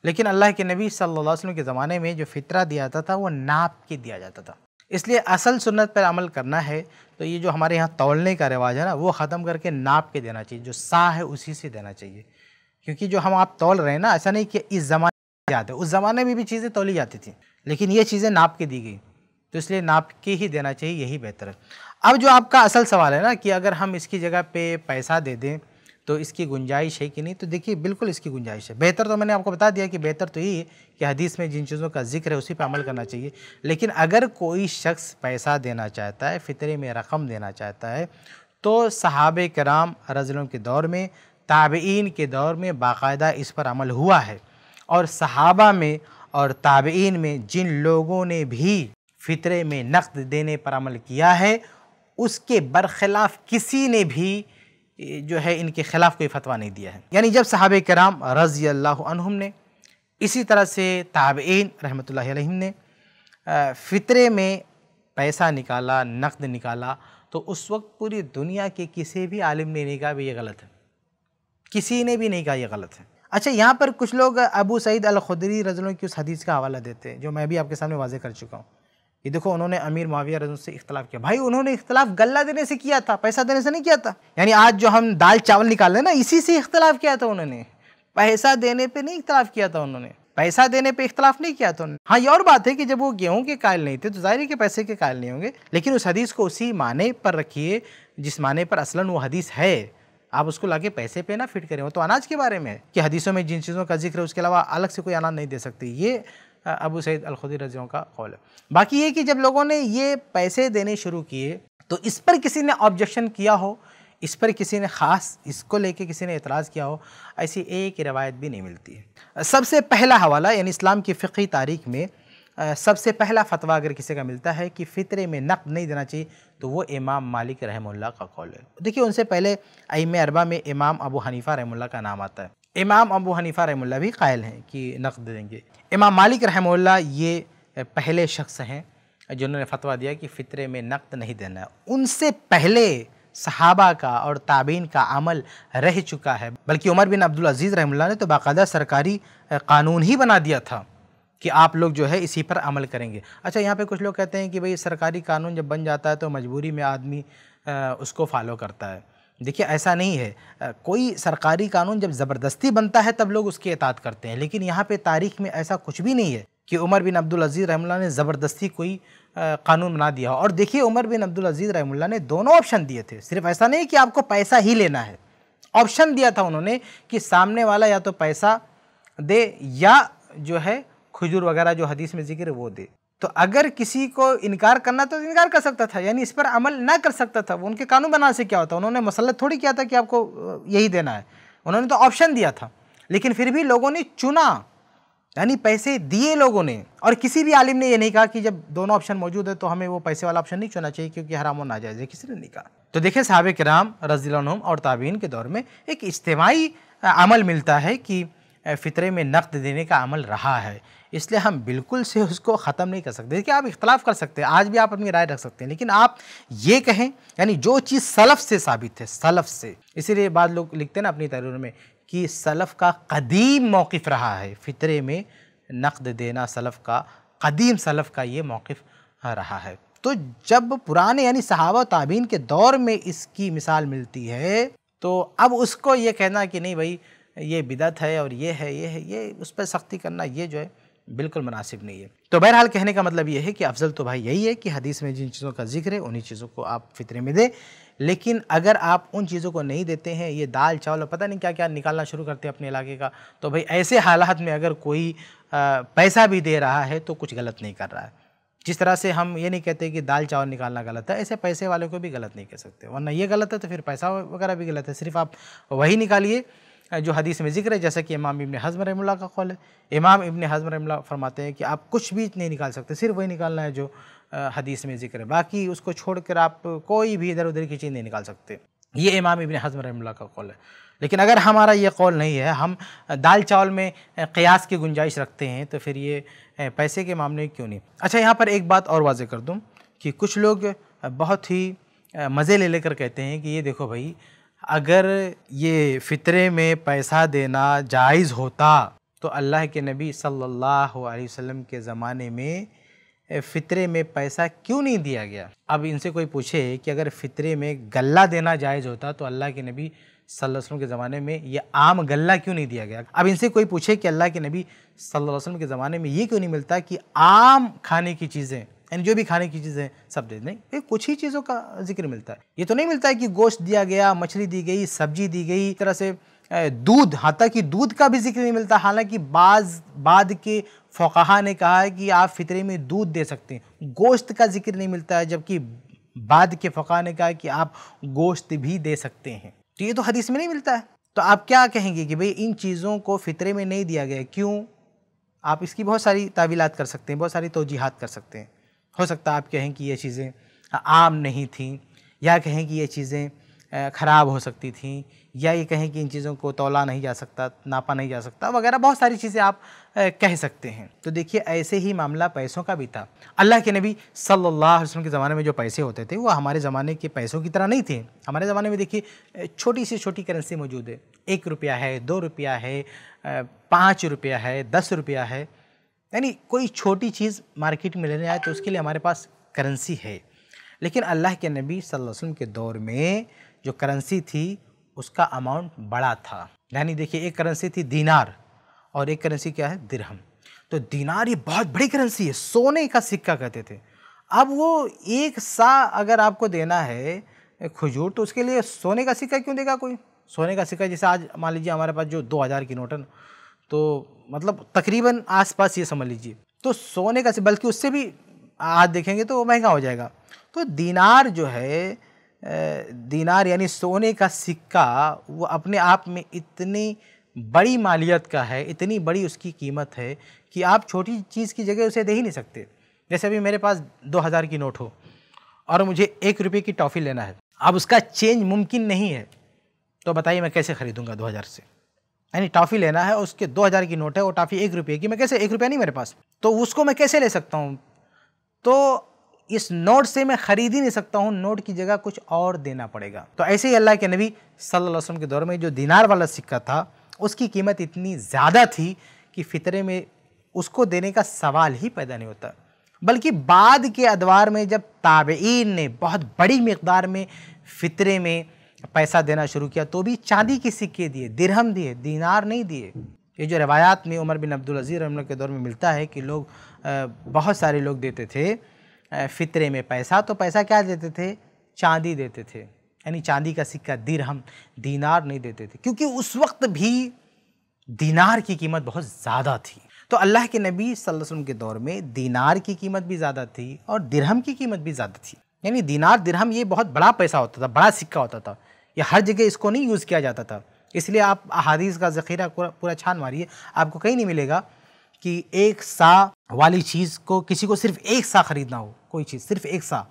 लेकिन अल्लाह के नबी सल्लल्लाहु अलैहि वसल्लम के ज़माने में जो फितरा दिया जाता था वो नाप के दिया जाता था इसलिए असल सुन्नत पर अमल करना है तो ये जो हमारे यहाँ तोड़ने का रिवाज है ना वो ख़त्म करके नाप के देना चाहिए जो सा है उसी से देना चाहिए क्योंकि जो हम आप तोल रहे हैं ना ऐसा नहीं कि इस ज़माने याद है उस ज़माने में भी चीज़ें तोली जाती थी लेकिन ये चीज़ें नाप के दी गई तो इसलिए नाप के ही देना चाहिए यही बेहतर है अब जो आपका असल सवाल है ना कि अगर हम इसकी जगह पे पैसा दे दें तो इसकी गुंजाइश है कि नहीं तो देखिए बिल्कुल इसकी गुंजाइश है बेहतर तो मैंने आपको बता दिया कि बेहतर तो यही है कि हदीस में जिन चीज़ों का जिक्र है उसी पर अमल करना चाहिए लेकिन अगर कोई शख्स पैसा देना चाहता है फितरे में रकम देना चाहता है तो सहाब कराम रजलों के दौर में ताबीन के दौर में बाकायदा इस पर अमल हुआ है और सहाबा में और ताबीन में जिन लोगों ने भी फ़ितरे में नकद देने पर अमल किया है उसके बरखिलाफ़ किसी ने भी जो है इनके ख़िलाफ़ कोई फतवा नहीं दिया है यानी जब साहब कराम रज़ी अल्लाम ने इसी तरह से ताबेन रहमत ने फ़ितरे में पैसा निकाला नकद निकाला तो उस वक्त पूरी दुनिया के किसी भी आलिम ने नहीं कहा भी ये गलत है किसी ने भी नहीं कहा ये गलत है अच्छा यहाँ पर कुछ लोग अबू सईद अलखदरी रजलों की उस हदीस का हवाला देते हैं जो मैं भी आपके सामने वाजे कर चुका हूँ ये देखो उन्होंने अमीर माविया रजन से इख्तलाफ किया भाई उन्होंने इख्तलाफ गल्ला देने से किया था पैसा देने से नहीं किया था यानी आज जो हम दाल चावल निकाल रहे ना इसी से इख्तलाफ किया था उन्होंने पैसा देने पे नहीं इख्तलाफ किया था उन्होंने पैसा देने पे इख्तलाफ नहीं किया था उन्होंने हाँ ये और बात है कि जब वो गेहूँ के कायल नहीं थे तो जाहिर है कि पैसे के कायल नहीं होंगे लेकिन उस हदीस को उसी माने पर रखिए जिस माने पर असलन वो हदीस है आप उसको लाके पैसे पे ना फिट करें वो तो अनाज के बारे में है कि हदीसों में जिन चीज़ों का जिक्र है उसके अलावा अलग से कोई अनाज नहीं दे सकती ये अबू सैद अलखुदी रजियों का कौल है बाकी ये कि जब लोगों ने ये पैसे देने शुरू किए तो इस पर किसी ने ऑब्जेक्शन किया हो इस पर किसी ने ख़ास इसको लेके किसी ने एतराज़ किया हो ऐसी एक रवायत भी नहीं मिलती है सबसे पहला हवाला यानी इस्लाम की फ़िकी तारीख में सबसे पहला फतवा अगर किसी का मिलता है कि फ़ितरे में नकद नहीं देना चाहिए तो वो इमाम मालिक रहमुल्ला का कौल है देखिए उनसे पहले अम अरबा में इमाम अबू हनीफ़ा रहमुल्ला का नाम आता है इमाम अबू हनीफ़ा रहमुल्ला भी कायल हैं कि नकद देंगे इमाम मालिक रहमुल्ला ये पहले शख्स हैं जिन्होंने फतवा दिया कि फ़ितरे में नकद नहीं देना है उनसे पहले सहाबा का और ताबीन का अमल रह चुका है बल्कि उमर बिन अब्दुल अजीज़ रहमुल्ला ने तो बाकायदा सरकारी कानून ही बना दिया था कि आप लोग जो है इसी पर अमल करेंगे अच्छा यहाँ पे कुछ लोग कहते हैं कि भाई सरकारी कानून जब बन जाता है तो मजबूरी में आदमी उसको फॉलो करता है देखिए ऐसा नहीं है कोई सरकारी कानून जब ज़बरदस्ती बनता है तब लोग उसकी एतात करते हैं लेकिन यहाँ पे तारीख में ऐसा कुछ भी नहीं है कि उमर बिन अब्दुल अजीज़ रहमुल्ला ने ज़बरदस्ती कोई कानून बना दिया और देखिए उमर बिन अब्दुल अजीज़ रहमुल्ला ने दोनों ऑप्शन दिए थे सिर्फ ऐसा नहीं कि आपको पैसा ही लेना है ऑप्शन दिया था उन्होंने कि सामने वाला या तो पैसा दे या जो है खजूर वगैरह जो हदीस में जिक्र वो दे तो अगर किसी को इनकार करना तो इनकार कर सकता था यानी इस पर अमल ना कर सकता था वो उनके कानून बनाने से क्या होता उन्होंने मसलत थोड़ी किया था कि आपको यही देना है उन्होंने तो ऑप्शन दिया था लेकिन फिर भी लोगों ने चुना यानी पैसे दिए लोगों ने और किसी भी आलिम ने यह नहीं कहा कि जब दोनों ऑप्शन मौजूद है तो हमें वो पैसे वाला ऑप्शन नहीं चुना चाहिए क्योंकि हराम और नाजायज़ है किसी ने नहीं कहा तो देखिए साहब कराम रजील और ताबीन के दौर में एक इज्तमाही अमल मिलता है कि फ़ितरे में नकद देने का अमल रहा है इसलिए हम बिल्कुल से उसको ख़त्म नहीं कर सकते देखिए आप इख्तलाफ कर सकते हैं आज भी आप अपनी राय रख सकते हैं लेकिन आप ये कहें यानी जो चीज़ सलफ़ से साबित है सलफ़ से इसीलिए बाद लोग लिखते हैं ना अपनी तहरीर में कि सलफ़ का कदीम मौक़ रहा है फ़ितरे में नकद देना सलफ़ का कदीम सलफ़ का ये मौक़ रहा है तो जब पुराने यानी सहावा ताबीन के दौर में इसकी मिसाल मिलती है तो अब उसको ये कहना कि नहीं भाई ये बिदत है और ये है ये है ये उस पर सख्ती करना ये जो है बिल्कुल मुनासिब नहीं है तो बहरहाल कहने का मतलब ये है कि अफजल तो भाई यही है कि हदीस में जिन चीज़ों का जिक्र है उन्हीं चीज़ों को आप फितरे में दें लेकिन अगर आप उन चीज़ों को नहीं देते हैं ये दाल चावल पता नहीं क्या क्या निकालना शुरू करते हैं अपने इलाके का तो भाई ऐसे हालात में अगर कोई पैसा भी दे रहा है तो कुछ गलत नहीं कर रहा है जिस तरह से हम ये नहीं कहते कि दाल चावल निकालना गलत है ऐसे पैसे वाले को भी गलत नहीं कह सकते वरना ये गलत है तो फिर पैसा वगैरह भी गलत है सिर्फ आप वही निकालिए जो हदीस में जिक्र है जैसा कि इमाम इबन हज़म रमल्ला का कौल है इमाम इबन हज़म रमल्ला फरमाते हैं कि आप कुछ भी नहीं निकाल सकते सिर्फ वही निकालना है जो हदीस में जिक्र है बाकी उसको छोड़ कर आप कोई भी इधर उधर की चीज़ नहीं निकाल सकते ये इमाम इबन हज़म रमल्ला का कौल है लेकिन अगर हमारा ये कौल नहीं है हम दाल चावल में क़यास की गुंजाइश रखते हैं तो फिर ये पैसे के मामले में क्यों नहीं अच्छा यहाँ पर एक बात और वाजह कर दूँ कि कुछ लोग बहुत ही मज़े ले लेकर कहते हैं कि ये देखो भाई अगर ये फ़ितरे में पैसा देना जायज़ होता तो अल्लाह के नबी सल्लल्लाहु अलैहि वसल्लम के ज़माने में फ़ितरे में पैसा क्यों नहीं दिया गया अब इनसे कोई पूछे कि अगर फ़ितरे में गला देना जायज़ होता तो अल्लाह के नबी सल्लल्लाहु अलैहि वसल्लम के ज़माने में ये आम गला क्यों नहीं दिया गया अब इनसे कोई पूछे कि अल्लाह के नबी सल्लल्लाहु अलैहि वसल्लम के ज़माने में ये क्यों नहीं मिलता कि आम खाने की चीज़ें यानी जो भी खाने की चीज़ें सब दे दें ये कुछ ही चीज़ों का जिक्र मिलता है ये तो नहीं मिलता है कि गोश्त दिया गया मछली दी गई सब्जी दी गई तरह से दूध हालांकि दूध का भी जिक्र नहीं मिलता हालांकि बाज बाद के फोकाहा ने कहा है कि आप फितरे में दूध दे सकते हैं गोश्त का जिक्र नहीं मिलता है जबकि बाद के फ़ोकहा ने कहा कि आप गोश्त भी दे सकते हैं तो ये तो हदीस में नहीं मिलता है तो आप क्या कहेंगे कि भाई इन चीज़ों को फितरे में नहीं दिया गया क्यों आप इसकी बहुत सारी तावीलात कर सकते हैं बहुत सारी तोजीहत कर सकते हैं हो सकता है आप कहें कि ये चीज़ें हाँ, आम नहीं थी या कहें कि ये चीज़ें ख़राब हो सकती थी या ये कहें कि इन चीज़ों को तोला नहीं जा सकता नापा नहीं जा सकता वगैरह बहुत सारी चीज़ें आप कह सकते हैं तो देखिए ऐसे ही मामला पैसों का भी था अल्लाह के नबी सल्लल्लाहु अलैहि वसल्लम के ज़माने में जो पैसे होते थे वो हमारे ज़माने के पैसों की तरह नहीं थे हमारे ज़माने में देखिए छोटी से छोटी करेंसी मौजूद है एक रुपया है दो रुपया है पाँच रुपया है दस रुपया है यानी कोई छोटी चीज़ मार्केट में लेने आए तो उसके लिए हमारे पास करेंसी है लेकिन अल्लाह के नबी सल्लल्लाहु अलैहि वसल्लम के दौर में जो करेंसी थी उसका अमाउंट बड़ा था यानी देखिए एक करेंसी थी दीनार और एक करेंसी क्या है दिरहम तो दीनार ये बहुत बड़ी करेंसी है सोने का सिक्का कहते थे अब वो एक सा अगर आपको देना है खजूर तो उसके लिए सोने का सिक्का क्यों देगा कोई सोने का सिक्का जैसे आज मान लीजिए हमारे पास जो दो हज़ार की नोटन तो मतलब तकरीबन आसपास ये समझ लीजिए तो सोने का बल्कि उससे भी आज देखेंगे तो महंगा हो जाएगा तो दीनार जो है दीनार यानी सोने का सिक्का वो अपने आप में इतनी बड़ी मालियत का है इतनी बड़ी उसकी कीमत है कि आप छोटी चीज़ की जगह उसे दे ही नहीं सकते जैसे अभी मेरे पास दो हज़ार की नोट हो और मुझे एक रुपये की टॉफ़ी लेना है अब उसका चेंज मुमकिन नहीं है तो बताइए मैं कैसे ख़रीदूँगा दो हज़ार से यानी टॉफ़ी लेना है उसके दो हज़ार की नोट है वो टॉफ़ी एक रुपये की मैं कैसे एक रुपया नहीं मेरे पास तो उसको मैं कैसे ले सकता हूँ तो इस नोट से मैं ख़रीद ही नहीं सकता हूँ नोट की जगह कुछ और देना पड़ेगा तो ऐसे ही अल्लाह के नबी सल्लल्लाहु अलैहि वसल्लम के दौर में जो दिनार वाला सिक्का था उसकी कीमत इतनी ज़्यादा थी कि फितरे में उसको देने का सवाल ही पैदा नहीं होता बल्कि बाद के अदवार में जब ताबेन ने बहुत बड़ी मकदार में फितरे में पैसा देना शुरू किया तो भी चांदी हम्म। के सिक्के दिए दिरहम दिए दीनार नहीं दिए ये जो रवायात में उमर बिन अब्दुल हम रमन के दौर में मिलता है कि लोग बहुत सारे लोग देते थे फितरे में पैसा तो पैसा क्या देते थे चांदी देते थे यानी चांदी का सिक्का दिरहम दीनार नहीं देते थे क्योंकि उस वक्त भी दीनार की कीमत बहुत ज़्यादा थी तो अल्लाह के नबी सल्लल्लाहु अलैहि वसल्लम के दौर में दीनार की कीमत भी ज़्यादा थी और दिरहम की कीमत भी ज़्यादा थी यानी दीनार दिरहम ये बहुत बड़ा पैसा होता था बड़ा सिक्का होता था या हर जगह इसको नहीं यूज़ किया जाता था इसलिए आप अहादीस का ज़ख़ीरा पूरा छान मारिए आपको कहीं नहीं मिलेगा कि एक सा वाली चीज़ को किसी को सिर्फ एक सा ख़रीदना हो कोई चीज़ सिर्फ एक सा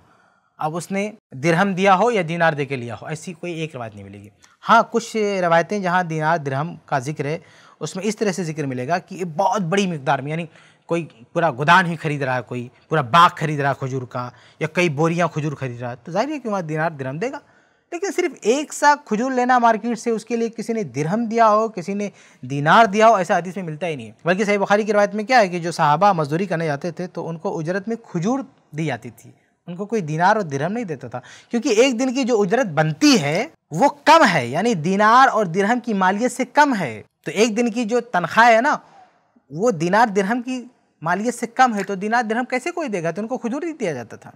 अब उसने दिरहम दिया हो या दीनार दे के लिया हो ऐसी कोई एक रवायत नहीं मिलेगी हाँ कुछ रवायतें जहाँ दीनार दिरहम का जिक्र है उसमें इस तरह से जिक्र मिलेगा कि बहुत बड़ी मकदार में यानी कोई पूरा गोदान ही खरीद रहा है कोई पूरा बाग खरीद रहा है खजूर का या कई बोरियाँ खजूर खरीद रहा है तो जाहिर है कि वहाँ दीनार दिरहम देगा लेकिन सिर्फ एक सा खजूर लेना मार्केट से उसके लिए किसी ने दिरहम दिया हो किसी ने दीनार दिया हो ऐसा हदीस में मिलता ही नहीं है बल्कि सही बुखारी की रवायत में क्या है कि जो साहबा मजदूरी करने जाते थे तो उनको उजरत में खजूर दी जाती थी उनको कोई दीनार और दिरहम नहीं देता था क्योंकि एक दिन की जो उजरत बनती है वो कम है यानी दिनार और दिरहम की मालियत से कम है तो एक दिन की जो तनख्वाह है ना वो दीनार दिरहम की मालियत से कम है तो दीनार दिरहम कैसे कोई देगा तो उनको खजूर ही दिया जाता था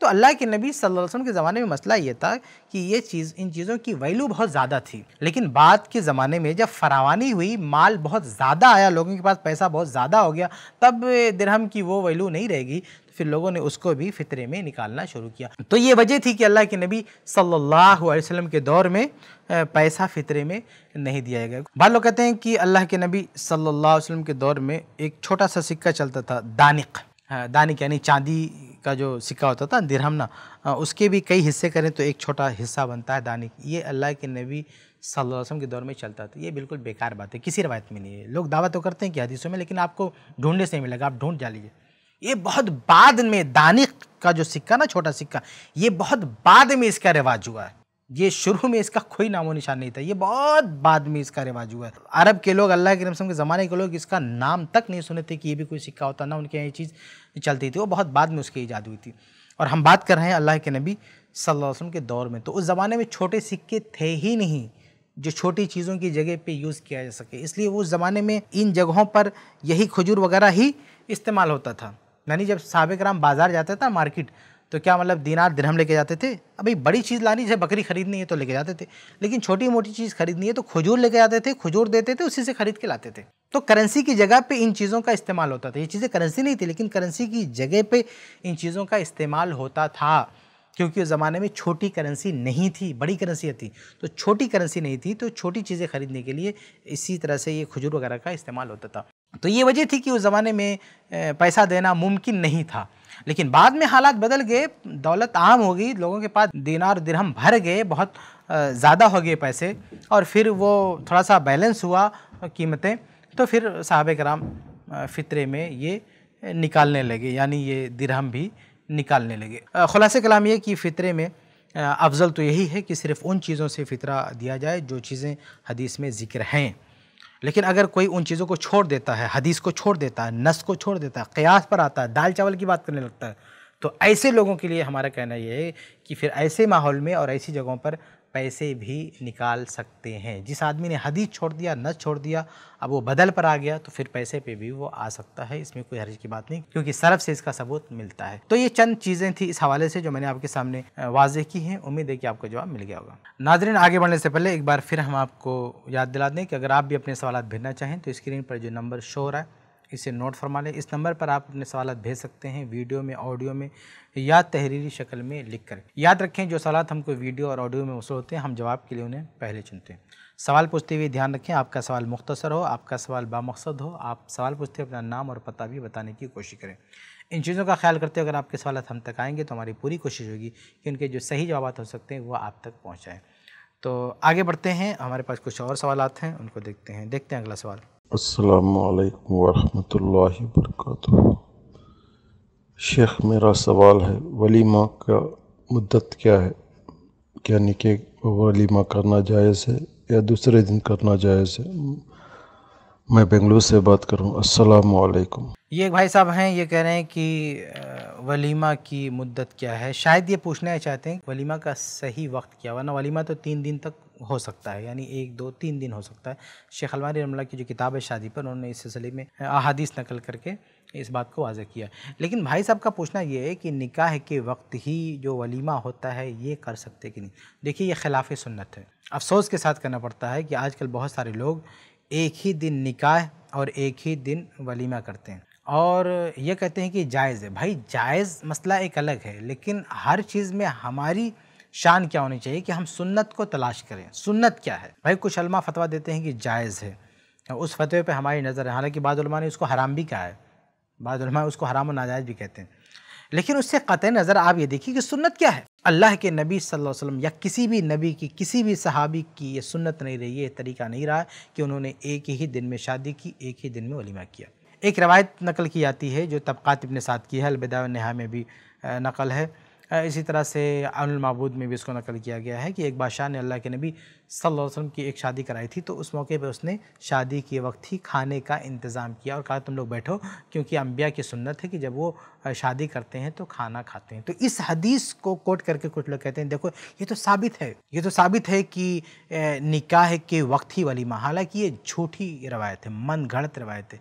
तो अल्लाह के नबी सल्लल्लाहु अलैहि वसल्लम के ज़माने में मसला ये था कि ये चीज़ इन चीज़ों की वैल्यू बहुत ज़्यादा थी लेकिन बाद के ज़माने में जब फरावानी हुई माल बहुत ज़्यादा आया लोगों के पास पैसा बहुत ज़्यादा हो गया तब दिरहम की वो वैल्यू नहीं रहेगी तो फिर लोगों ने उसको भी फितरे में निकालना शुरू किया तो ये वजह थी कि अल्लाह के नबी सल्लल्लाहु अलैहि वसल्लम के दौर में पैसा फितरे में नहीं दिया गया बाद लोग कहते हैं कि अल्लाह के नबी सल्लल्लाहु अलैहि वसल्लम के दौर में एक छोटा सा सिक्का चलता था दानिक हाँ, दानिक यानी चांदी का जो सिक्का होता था दिरहम ना उसके भी कई हिस्से करें तो एक छोटा हिस्सा बनता है दानी ये अल्लाह के नबी सल्लल्लाहु अलैहि वसल्लम के दौर में चलता था ये बिल्कुल बेकार बात है किसी रवायत में नहीं है लोग दावा तो करते हैं कि हदीसों में लेकिन आपको ढूंढने से मिलेगा आप ढूंढ जा लीजिए ये बहुत बाद में दानिक का जो सिक्का ना छोटा सिक्का ये बहुत बाद में इसका रिवाज हुआ है ये शुरू में इसका कोई नामो निशान नहीं था ये बहुत बाद में इसका रिवाज हुआ है अरब के लोग अल्लाह के रमसम के ज़माने के लोग इसका नाम तक नहीं सुने थे कि ये भी कोई सिक्का होता ना उनके यहाँ ये चीज़ चलती थी वो बहुत बाद में उसकी ईजाद हुई थी और हम बात कर रहे हैं अल्लाह के नबी सल्लल्लाहु अलैहि वसल्लम के दौर में तो उस ज़माने में छोटे सिक्के थे ही नहीं जो छोटी चीज़ों की जगह पे यूज़ किया जा सके इसलिए उस ज़माने में इन जगहों पर यही खजूर वगैरह ही इस्तेमाल होता था यानी जब सबक राम बाज़ार जाता था मार्केट तो क्या मतलब दीनार दिरहम लेके जाते थे अभी बड़ी चीज़ लानी जैसे बकरी खरीदनी है तो लेके जाते थे लेकिन छोटी मोटी चीज़ खरीदनी है तो खजूर लेके जाते थे खजूर देते थे उसी से खरीद के लाते थे तो करेंसी की जगह पे इन चीज़ों का इस्तेमाल होता था ये चीज़ें करेंसी नहीं थी लेकिन करेंसी की जगह पर इन चीज़ों का इस्तेमाल होता था क्योंकि उस ज़माने में छोटी करेंसी नहीं थी बड़ी करेंसी थी तो छोटी करेंसी नहीं थी तो छोटी चीज़ें खरीदने के लिए इसी तरह से ये खजूर वगैरह का इस्तेमाल होता था तो ये वजह थी कि उस ज़माने में पैसा देना मुमकिन नहीं था लेकिन बाद में हालात बदल गए दौलत आम हो गई लोगों के पास दिनार दिरहम भर गए बहुत ज़्यादा हो गए पैसे और फिर वो थोड़ा सा बैलेंस हुआ कीमतें तो फिर साहब कराम फितरे में ये निकालने लगे यानी ये दिरहम भी निकालने लगे ख़ुलासे कलाम ये कि फ़ितरे में अफजल तो यही है कि सिर्फ़ उन चीज़ों से फ़ितरा दिया जाए जो चीज़ें हदीस में ज़िक्र हैं लेकिन अगर कोई उन चीज़ों को छोड़ देता है हदीस को छोड़ देता है नस को छोड़ देता है क़यास पर आता है दाल चावल की बात करने लगता है तो ऐसे लोगों के लिए हमारा कहना ये है कि फिर ऐसे माहौल में और ऐसी जगहों पर पैसे भी निकाल सकते हैं जिस आदमी ने हदीस छोड़ दिया न छोड़ दिया अब वो बदल पर आ गया तो फिर पैसे पे भी वो आ सकता है इसमें कोई हर्ज की बात नहीं क्योंकि सरफ से इसका सबूत मिलता है तो ये चंद चीज़ें थी इस हवाले से जो मैंने आपके सामने वाजे की हैं उम्मीद है कि आपको जवाब मिल गया होगा नाजरन आगे बढ़ने से पहले एक बार फिर हम आपको याद दिला दें कि अगर आप भी अपने सवाल भेजना चाहें तो स्क्रीन पर जो नंबर शो हो रहा है इसे नोट फरमा लें इस नंबर पर आप अपने सवाल भेज सकते हैं वीडियो में ऑडियो में या तहरीरी शक्ल में लिख कर याद रखें जो सवाल हमको वीडियो और ऑडियो में वसूल होते हैं हम जवाब के लिए उन्हें पहले चुनते हैं सवाल पूछते हुए ध्यान रखें आपका सवाल मुख्तसर हो आपका सवाल बामकसद हो आप सवाल पूछते हुए अपना नाम और पता भी बताने की कोशिश करें इन चीज़ों का ख्याल करते हुए अगर आपके सवाल हम तक आएंगे तो हमारी पूरी कोशिश होगी कि उनके जो सही जवाब हो सकते हैं वो आप तक पहुँचाएँ तो आगे बढ़ते हैं हमारे पास कुछ और सवाल हैं उनको देखते हैं देखते हैं अगला सवाल असलकम वालेकुम वरहमतुल्लाहि शेख मेरा सवाल है वलीमा का मदत क्या है क्या निके वलीमा करना जायज़ है या दूसरे दिन करना जायज़ है मैं बेंगलुरु से बात करूँ अस्सलाम वालेकुम ये भाई साहब हैं ये कह रहे हैं कि वलीमा की मुद्दत क्या है शायद ये पूछना चाहते हैं वलीमा का सही वक्त क्या वरना वलीमा तो तीन दिन तक हो सकता है यानी एक दो तीन दिन हो सकता है शेख अलमारी रमला की जो किताब है शादी पर उन्होंने इस सिलसिले में अहादीस नकल करके इस बात को वाजह किया लेकिन भाई साहब का पूछना ये है कि निकाह के वक्त ही जो वलीमा होता है ये कर सकते कि नहीं देखिए ये खिलाफ सुन्नत है अफसोस के साथ करना पड़ता है कि आजकल बहुत सारे लोग एक ही दिन निकाह और एक ही दिन वलीमा करते हैं और ये कहते हैं कि जायज़ है भाई जायज़ मसला एक अलग है लेकिन हर चीज़ में हमारी शान क्या होनी चाहिए कि हम सुन्नत को तलाश करें सुन्नत क्या है भाई कुछ अलमा फतवा देते हैं कि जायज़ है उस फतवे पर हमारी नज़र है हालांकि बादलमा ने उसको हराम भी कहा है बादलमा उसको हराम और नाजायज़ भी कहते हैं लेकिन उससे क़त नज़र आप ये देखिए कि सुन्नत क्या है अल्लाह के नबी सल्लल्लाहु अलैहि वसल्लम या किसी भी नबी की किसी भी सहाबी की ये सुन्नत नहीं रही ये तरीका नहीं रहा कि उन्होंने एक ही दिन में शादी की एक ही दिन में वलीमा किया एक रवायत नकल की जाती है जो तबक़ात इबन साद की है अलबिदा नहा में भी नकल है इसी तरह से अनमबूद में भी इसको नकल किया गया है कि एक बादशाह ने अल्लाह के नबी सल्लल्लाहु अलैहि वसल्लम की एक शादी कराई थी तो उस मौके पर उसने शादी के वक्त ही खाने का इंतज़ाम किया और कहा तुम लोग बैठो क्योंकि अम्बिया की सुन्नत है कि जब वो शादी करते हैं तो खाना खाते हैं तो इस हदीस को कोट करके कुछ लोग कहते हैं देखो ये तो साबित है ये तो साबित है कि निकाह के वक्त ही माँ हालाँकि ये झूठी रवायत है मन गढ़त रवायत है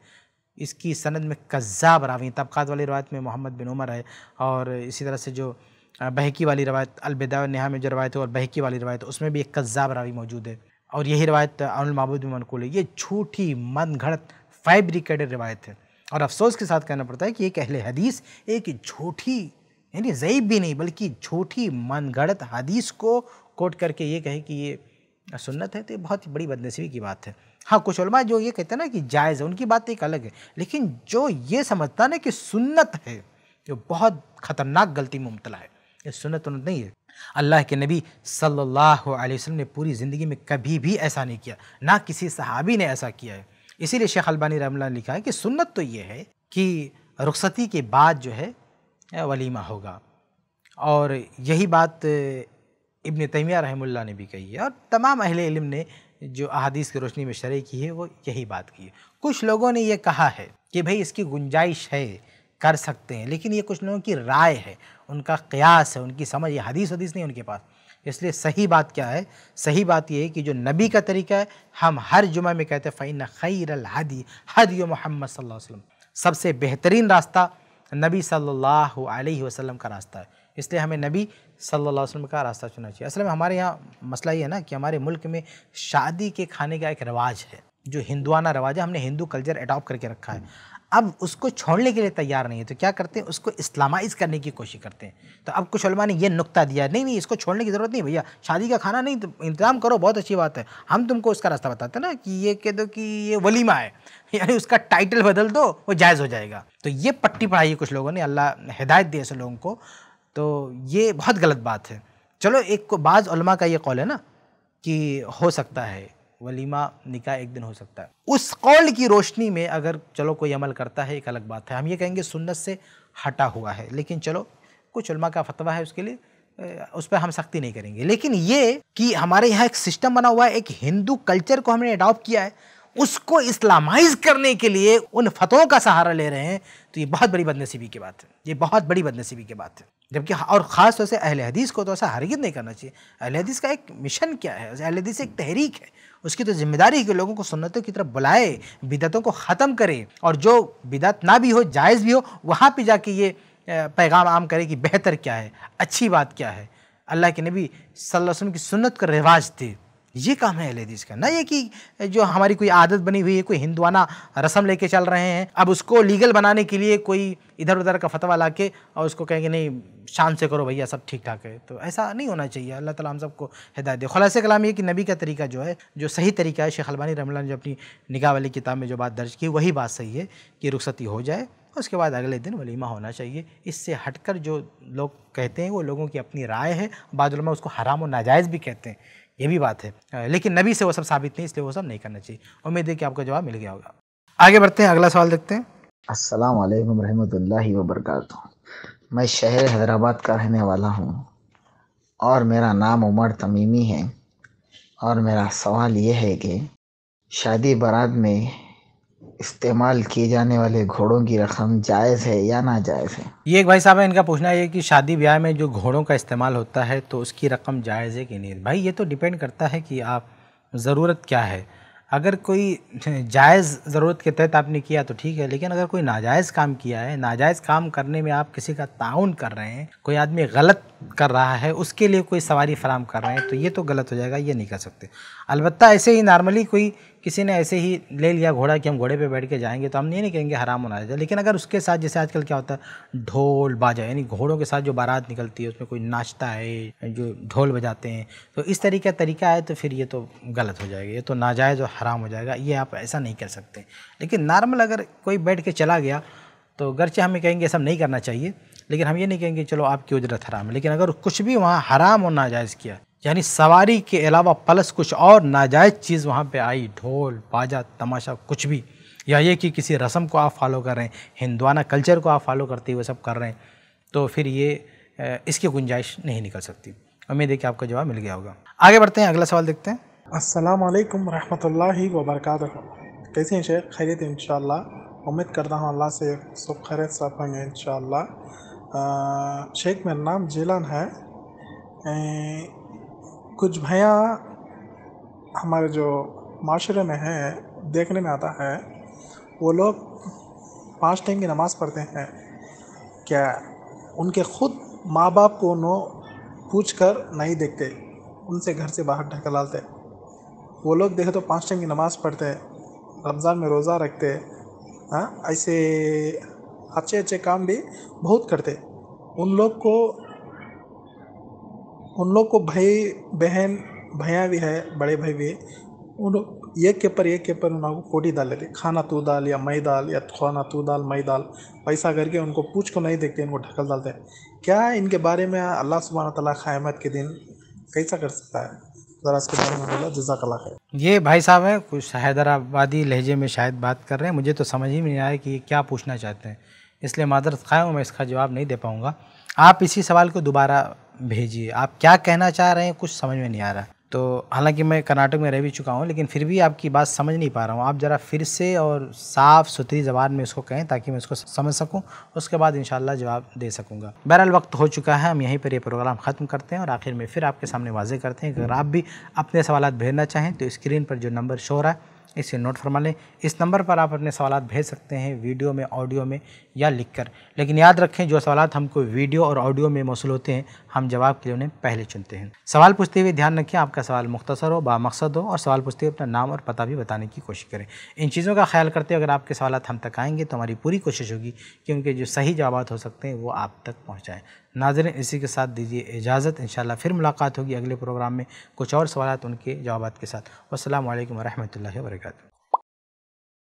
इसकी सनद में कज़ाब रावी तबक़ात वाली रवायत में मोहम्मद बिन उमर है और इसी तरह से जो बहकी वाली रवायत अलबिदा नहा में जो रवायत है और बहकी वाली रवायत उसमें भी एक कज्जाब रावी मौजूद है और यही रवायत अनिल में मनकूल है ये झूठी मन घड़त फैब्रिकेटेड रवायत है और अफसोस के साथ कहना पड़ता है कि एक अहले हदीस एक झूठी यानी ज़यीब भी नहीं बल्कि झूठी मन घड़त हदीस को कोट करके ये कहे कि ये सुन्नत है तो ये बहुत बड़ी बदनसीबी की बात है हाँ कुछ उलमा जो ये कहते हैं ना कि जायज़ है उनकी बात एक अलग है लेकिन जो ये समझता ना कि सुन्नत है जो बहुत ख़तरनाक गलती मुमतला है ये सुनत उन्नत नहीं है अल्लाह के नबी सल्लल्लाहु अलैहि वसल्लम ने पूरी ज़िंदगी में कभी भी ऐसा नहीं किया ना किसी सहाबी ने ऐसा किया है इसीलिए शेख अलबानी रमला ने लिखा है कि सुन्नत तो ये है कि रुखसती के बाद जो है वलीमा होगा और यही बात इबन तैमिया रहमुल्ला ने भी कही है और तमाम अहल इल्म ने जो अहादीस की रोशनी में शरह की है वो यही बात की है कुछ लोगों ने यह कहा है कि भाई इसकी गुंजाइश है कर सकते हैं लेकिन ये कुछ लोगों की राय है उनका क्यास है उनकी समझ ये हदीस हदीस नहीं उनके पास इसलिए सही बात क्या है सही बात यह है कि जो नबी का तरीका है हम हर जुमे में कहते हैं फ़ैन खैर हदी हद मोहम्मद सल्लम सबसे बेहतरीन रास्ता नबी सल्ला वसलम का रास्ता है इसलिए हमें नबी सल्ला वसलम का रास्ता चुनना चाहिए असल में हमारे यहाँ मसला ये है ना कि हमारे मुल्क में शादी के खाने का एक रवाज है जो हिंदुआना रवाज है हमने हिंदू कल्चर अडॉप्ट करके रखा है अब उसको छोड़ने के लिए तैयार नहीं है तो क्या करते हैं उसको इस्लामाइज करने की कोशिश करते हैं तो अब कुछ उलमा ने यह नुकता दिया नहीं नहीं इसको छोड़ने की ज़रूरत नहीं भैया शादी का खाना नहीं तो इंतजाम करो बहुत अच्छी बात है हम तुमको उसका रास्ता बताते ना कि ये कह दो कि ये वलीमा है यानी उसका टाइटल बदल दो वो जायज़ हो जाएगा तो ये पट्टी पढ़ाई है कुछ लोगों ने अल्लाह हिदायत दी ऐसे लोगों को तो ये बहुत गलत बात है चलो एक बाज़ का ये कॉल है ना कि हो सकता है वलीमा निकाह एक दिन हो सकता है उस कौल की रोशनी में अगर चलो कोई अमल करता है एक अलग बात है हम ये कहेंगे सुन्नत से हटा हुआ है लेकिन चलो कुछ उलमा का फतवा है उसके लिए उस पर हम सख्ती नहीं करेंगे लेकिन ये कि हमारे यहाँ एक सिस्टम बना हुआ है एक हिंदू कल्चर को हमने अडॉप्ट किया है उसको इस्लामाइज करने के लिए उन फतहों का सहारा ले रहे हैं तो ये बहुत बड़ी बदनसीबी की बात है ये बहुत बड़ी बदनसीबी की बात है जबकि और ख़ास तौर से अहले हदीस को तो ऐसा हरगित नहीं करना चाहिए अहले हदीस का एक मिशन क्या है अहले हदीस एक तहरीक है उसकी तो जिम्मेदारी है कि लोगों को सुन्नतों की तरफ बुलाए बिदतों को ख़त्म करे और जो बिदत ना भी हो जायज़ भी हो वहाँ पर जाके ये पैगाम आम करे कि बेहतर क्या है अच्छी बात क्या है अल्लाह के नबी सल्लल्लाहु अलैहि वसल्लम की सुन्नत का रिवाज थी ये काम है अहलेदीस का ना ये कि जो हमारी कोई आदत बनी हुई है कोई हिंदवाना रस्म लेके चल रहे हैं अब उसको लीगल बनाने के लिए कोई इधर उधर का फतवा ला के और उसको कहेंगे नहीं शान से करो भैया सब ठीक ठाक है तो ऐसा नहीं होना चाहिए अल्लाह ताला हम सबको हिदायत दे खुलासे कलाम ये कि नबी का तरीका जो है जो सही तरीका है शेख अलबानी रमला ने जो अपनी निगाह वाली किताब में जो बात दर्ज की वही बात सही है कि रुख्सती हो जाए उसके बाद अगले दिन वलीमा होना चाहिए इससे हटकर जो लोग कहते हैं वो लोगों की अपनी राय है बाद उसको हराम और नाजायज़ भी कहते हैं ये भी बात है लेकिन नबी से वो सब साबित नहीं इसलिए वो सब नहीं करना चाहिए उम्मीद है कि आपका जवाब मिल गया होगा आगे बढ़ते हैं अगला सवाल देखते हैं अस्सलाम वालेकुम रहमतुल्लाहि व बरकातहू मैं शहर हैदराबाद का रहने वाला हूँ और मेरा नाम उमर तमीमी है और मेरा सवाल ये है कि शादी बारात में इस्तेमाल किए जाने वाले घोड़ों की रकम जायज़ है या ना जायज़ है ये एक भाई साहब है इनका पूछना है कि शादी ब्याह में जो घोड़ों का इस्तेमाल होता है तो उसकी रकम जायज़ है कि नहीं भाई ये तो डिपेंड करता है कि आप ज़रूरत क्या है अगर कोई जायज़ ज़रूरत के तहत आपने किया तो ठीक है लेकिन अगर कोई नाजायज़ काम किया है नाजायज़ काम करने में आप किसी का ताउन कर रहे हैं कोई आदमी गलत कर रहा है उसके लिए कोई सवारी फराम कर रहे हैं तो ये तो गलत हो जाएगा ये नहीं कर सकते अलबत्त ऐसे ही नॉर्मली कोई किसी ने ऐसे ही ले लिया घोड़ा कि हम घोड़े पे बैठ के जाएंगे तो हम ये नहीं कहेंगे हराम होना चाहिए लेकिन अगर उसके साथ जैसे आजकल क्या होता है ढोल बाजा यानी घोड़ों के साथ जो बारात निकलती है उसमें कोई नाचता है जो ढोल बजाते हैं तो इस तरीके का तरीका है तो फिर ये तो गलत हो जाएगा ये तो नाजायज़ और हराम हो जाएगा ये आप ऐसा नहीं कर सकते लेकिन नॉर्मल अगर कोई बैठ के चला गया तो गरचे हमें कहेंगे सब नहीं करना चाहिए लेकिन हम ये नहीं कहेंगे चलो आपकी उजरत हराम है लेकिन अगर कुछ भी वहाँ हराम और नाजायज़ किया यानी सवारी के अलावा प्लस कुछ और नाजायज़ चीज़ वहाँ पे आई ढोल बाजा तमाशा कुछ भी या ये कि किसी रस्म को आप फॉलो कर रहे हैं हिंदवाना कल्चर को आप फॉलो करते हुए सब कर रहे हैं तो फिर ये इसकी गुंजाइश नहीं निकल सकती उम्मीद है कि आपका जवाब मिल गया होगा आगे बढ़ते हैं अगला सवाल देखते हैं असलकम वरहि वरक़ कैसे हैं शेख खैरियत इन उम्मीद करता हूँ अल्लाह से सब खैरत सब होंगे इन शेख मेरा नाम जिलन है कुछ भयाँ हमारे जो माशरे में है देखने में आता है वो लोग पाँच टाइम की नमाज़ पढ़ते हैं क्या उनके ख़ुद माँ बाप को नो पूछ कर नहीं देखते उनसे घर से बाहर ढकलाते वो लोग देखे तो पाँच टाइम की नमाज़ पढ़ते रमज़ान में रोज़ा रखते हाँ ऐसे अच्छे अच्छे काम भी बहुत करते उन लोग को उन लोग को भाई बहन भैया भी है बड़े भाई भी है उन एक के पर एक के पर उनको कोटी डाल लेते खाना तू दाल या मई दाल या खाना तू दाल मई दाल पैसा करके उनको पूछ को नहीं देखते इनको ढकल डालते हैं क्या इनके बारे में अल्लाह सुबहान तला क़्यामत के दिन कैसा कर सकता है ज़रा इसके बारे में बोला जजा कला है ये भाई साहब है कुछ हैदराबादी लहजे में शायद बात कर रहे हैं मुझे तो समझ ही नहीं आया कि ये क्या पूछना चाहते हैं इसलिए मादरत खाया हूँ मैं इसका जवाब नहीं दे पाऊँगा आप इसी सवाल को दोबारा भेजिए आप क्या कहना चाह रहे हैं कुछ समझ में नहीं आ रहा तो हालांकि मैं कर्नाटक में रह भी चुका हूँ लेकिन फिर भी आपकी बात समझ नहीं पा रहा हूँ आप ज़रा फिर से और साफ़ सुथरी ज़बान में उसको कहें ताकि मैं उसको समझ सकूँ उसके बाद इन जवाब दे सकूँगा बहरहाल वक्त हो चुका है हम यहीं पर ये यह प्रोग्राम ख़त्म करते हैं और आखिर में फिर आपके सामने वाजे करते हैं अगर आप भी अपने सवाल भेजना चाहें तो स्क्रीन पर जो नंबर शो रहा है इसे नोट फरमा लें इस नंबर पर आप अपने सवाल भेज सकते हैं वीडियो में ऑडियो में या लिखकर लेकिन याद रखें जो सवाल हमको वीडियो और ऑडियो में मौसू होते हैं हम जवाब के लिए उन्हें पहले चुनते हैं सवाल पूछते हुए ध्यान रखें आपका सवाल मुख्तसर हो मकसद हो और सवाल पूछते हुए अपना नाम और पता भी बताने की कोशिश करें इन चीज़ों का ख्याल करते हुए अगर आपके सवाल हम तक आएंगे तो हमारी पूरी कोशिश होगी कि उनके जो सही जवाब हो सकते हैं वो आप तक पहुँचाएँ नाजर इसी के साथ दीजिए इजाज़त इन फिर मुलाकात होगी अगले प्रोग्राम में कुछ और सवाल उनके जवाब के साथ असल वरहमल वर्का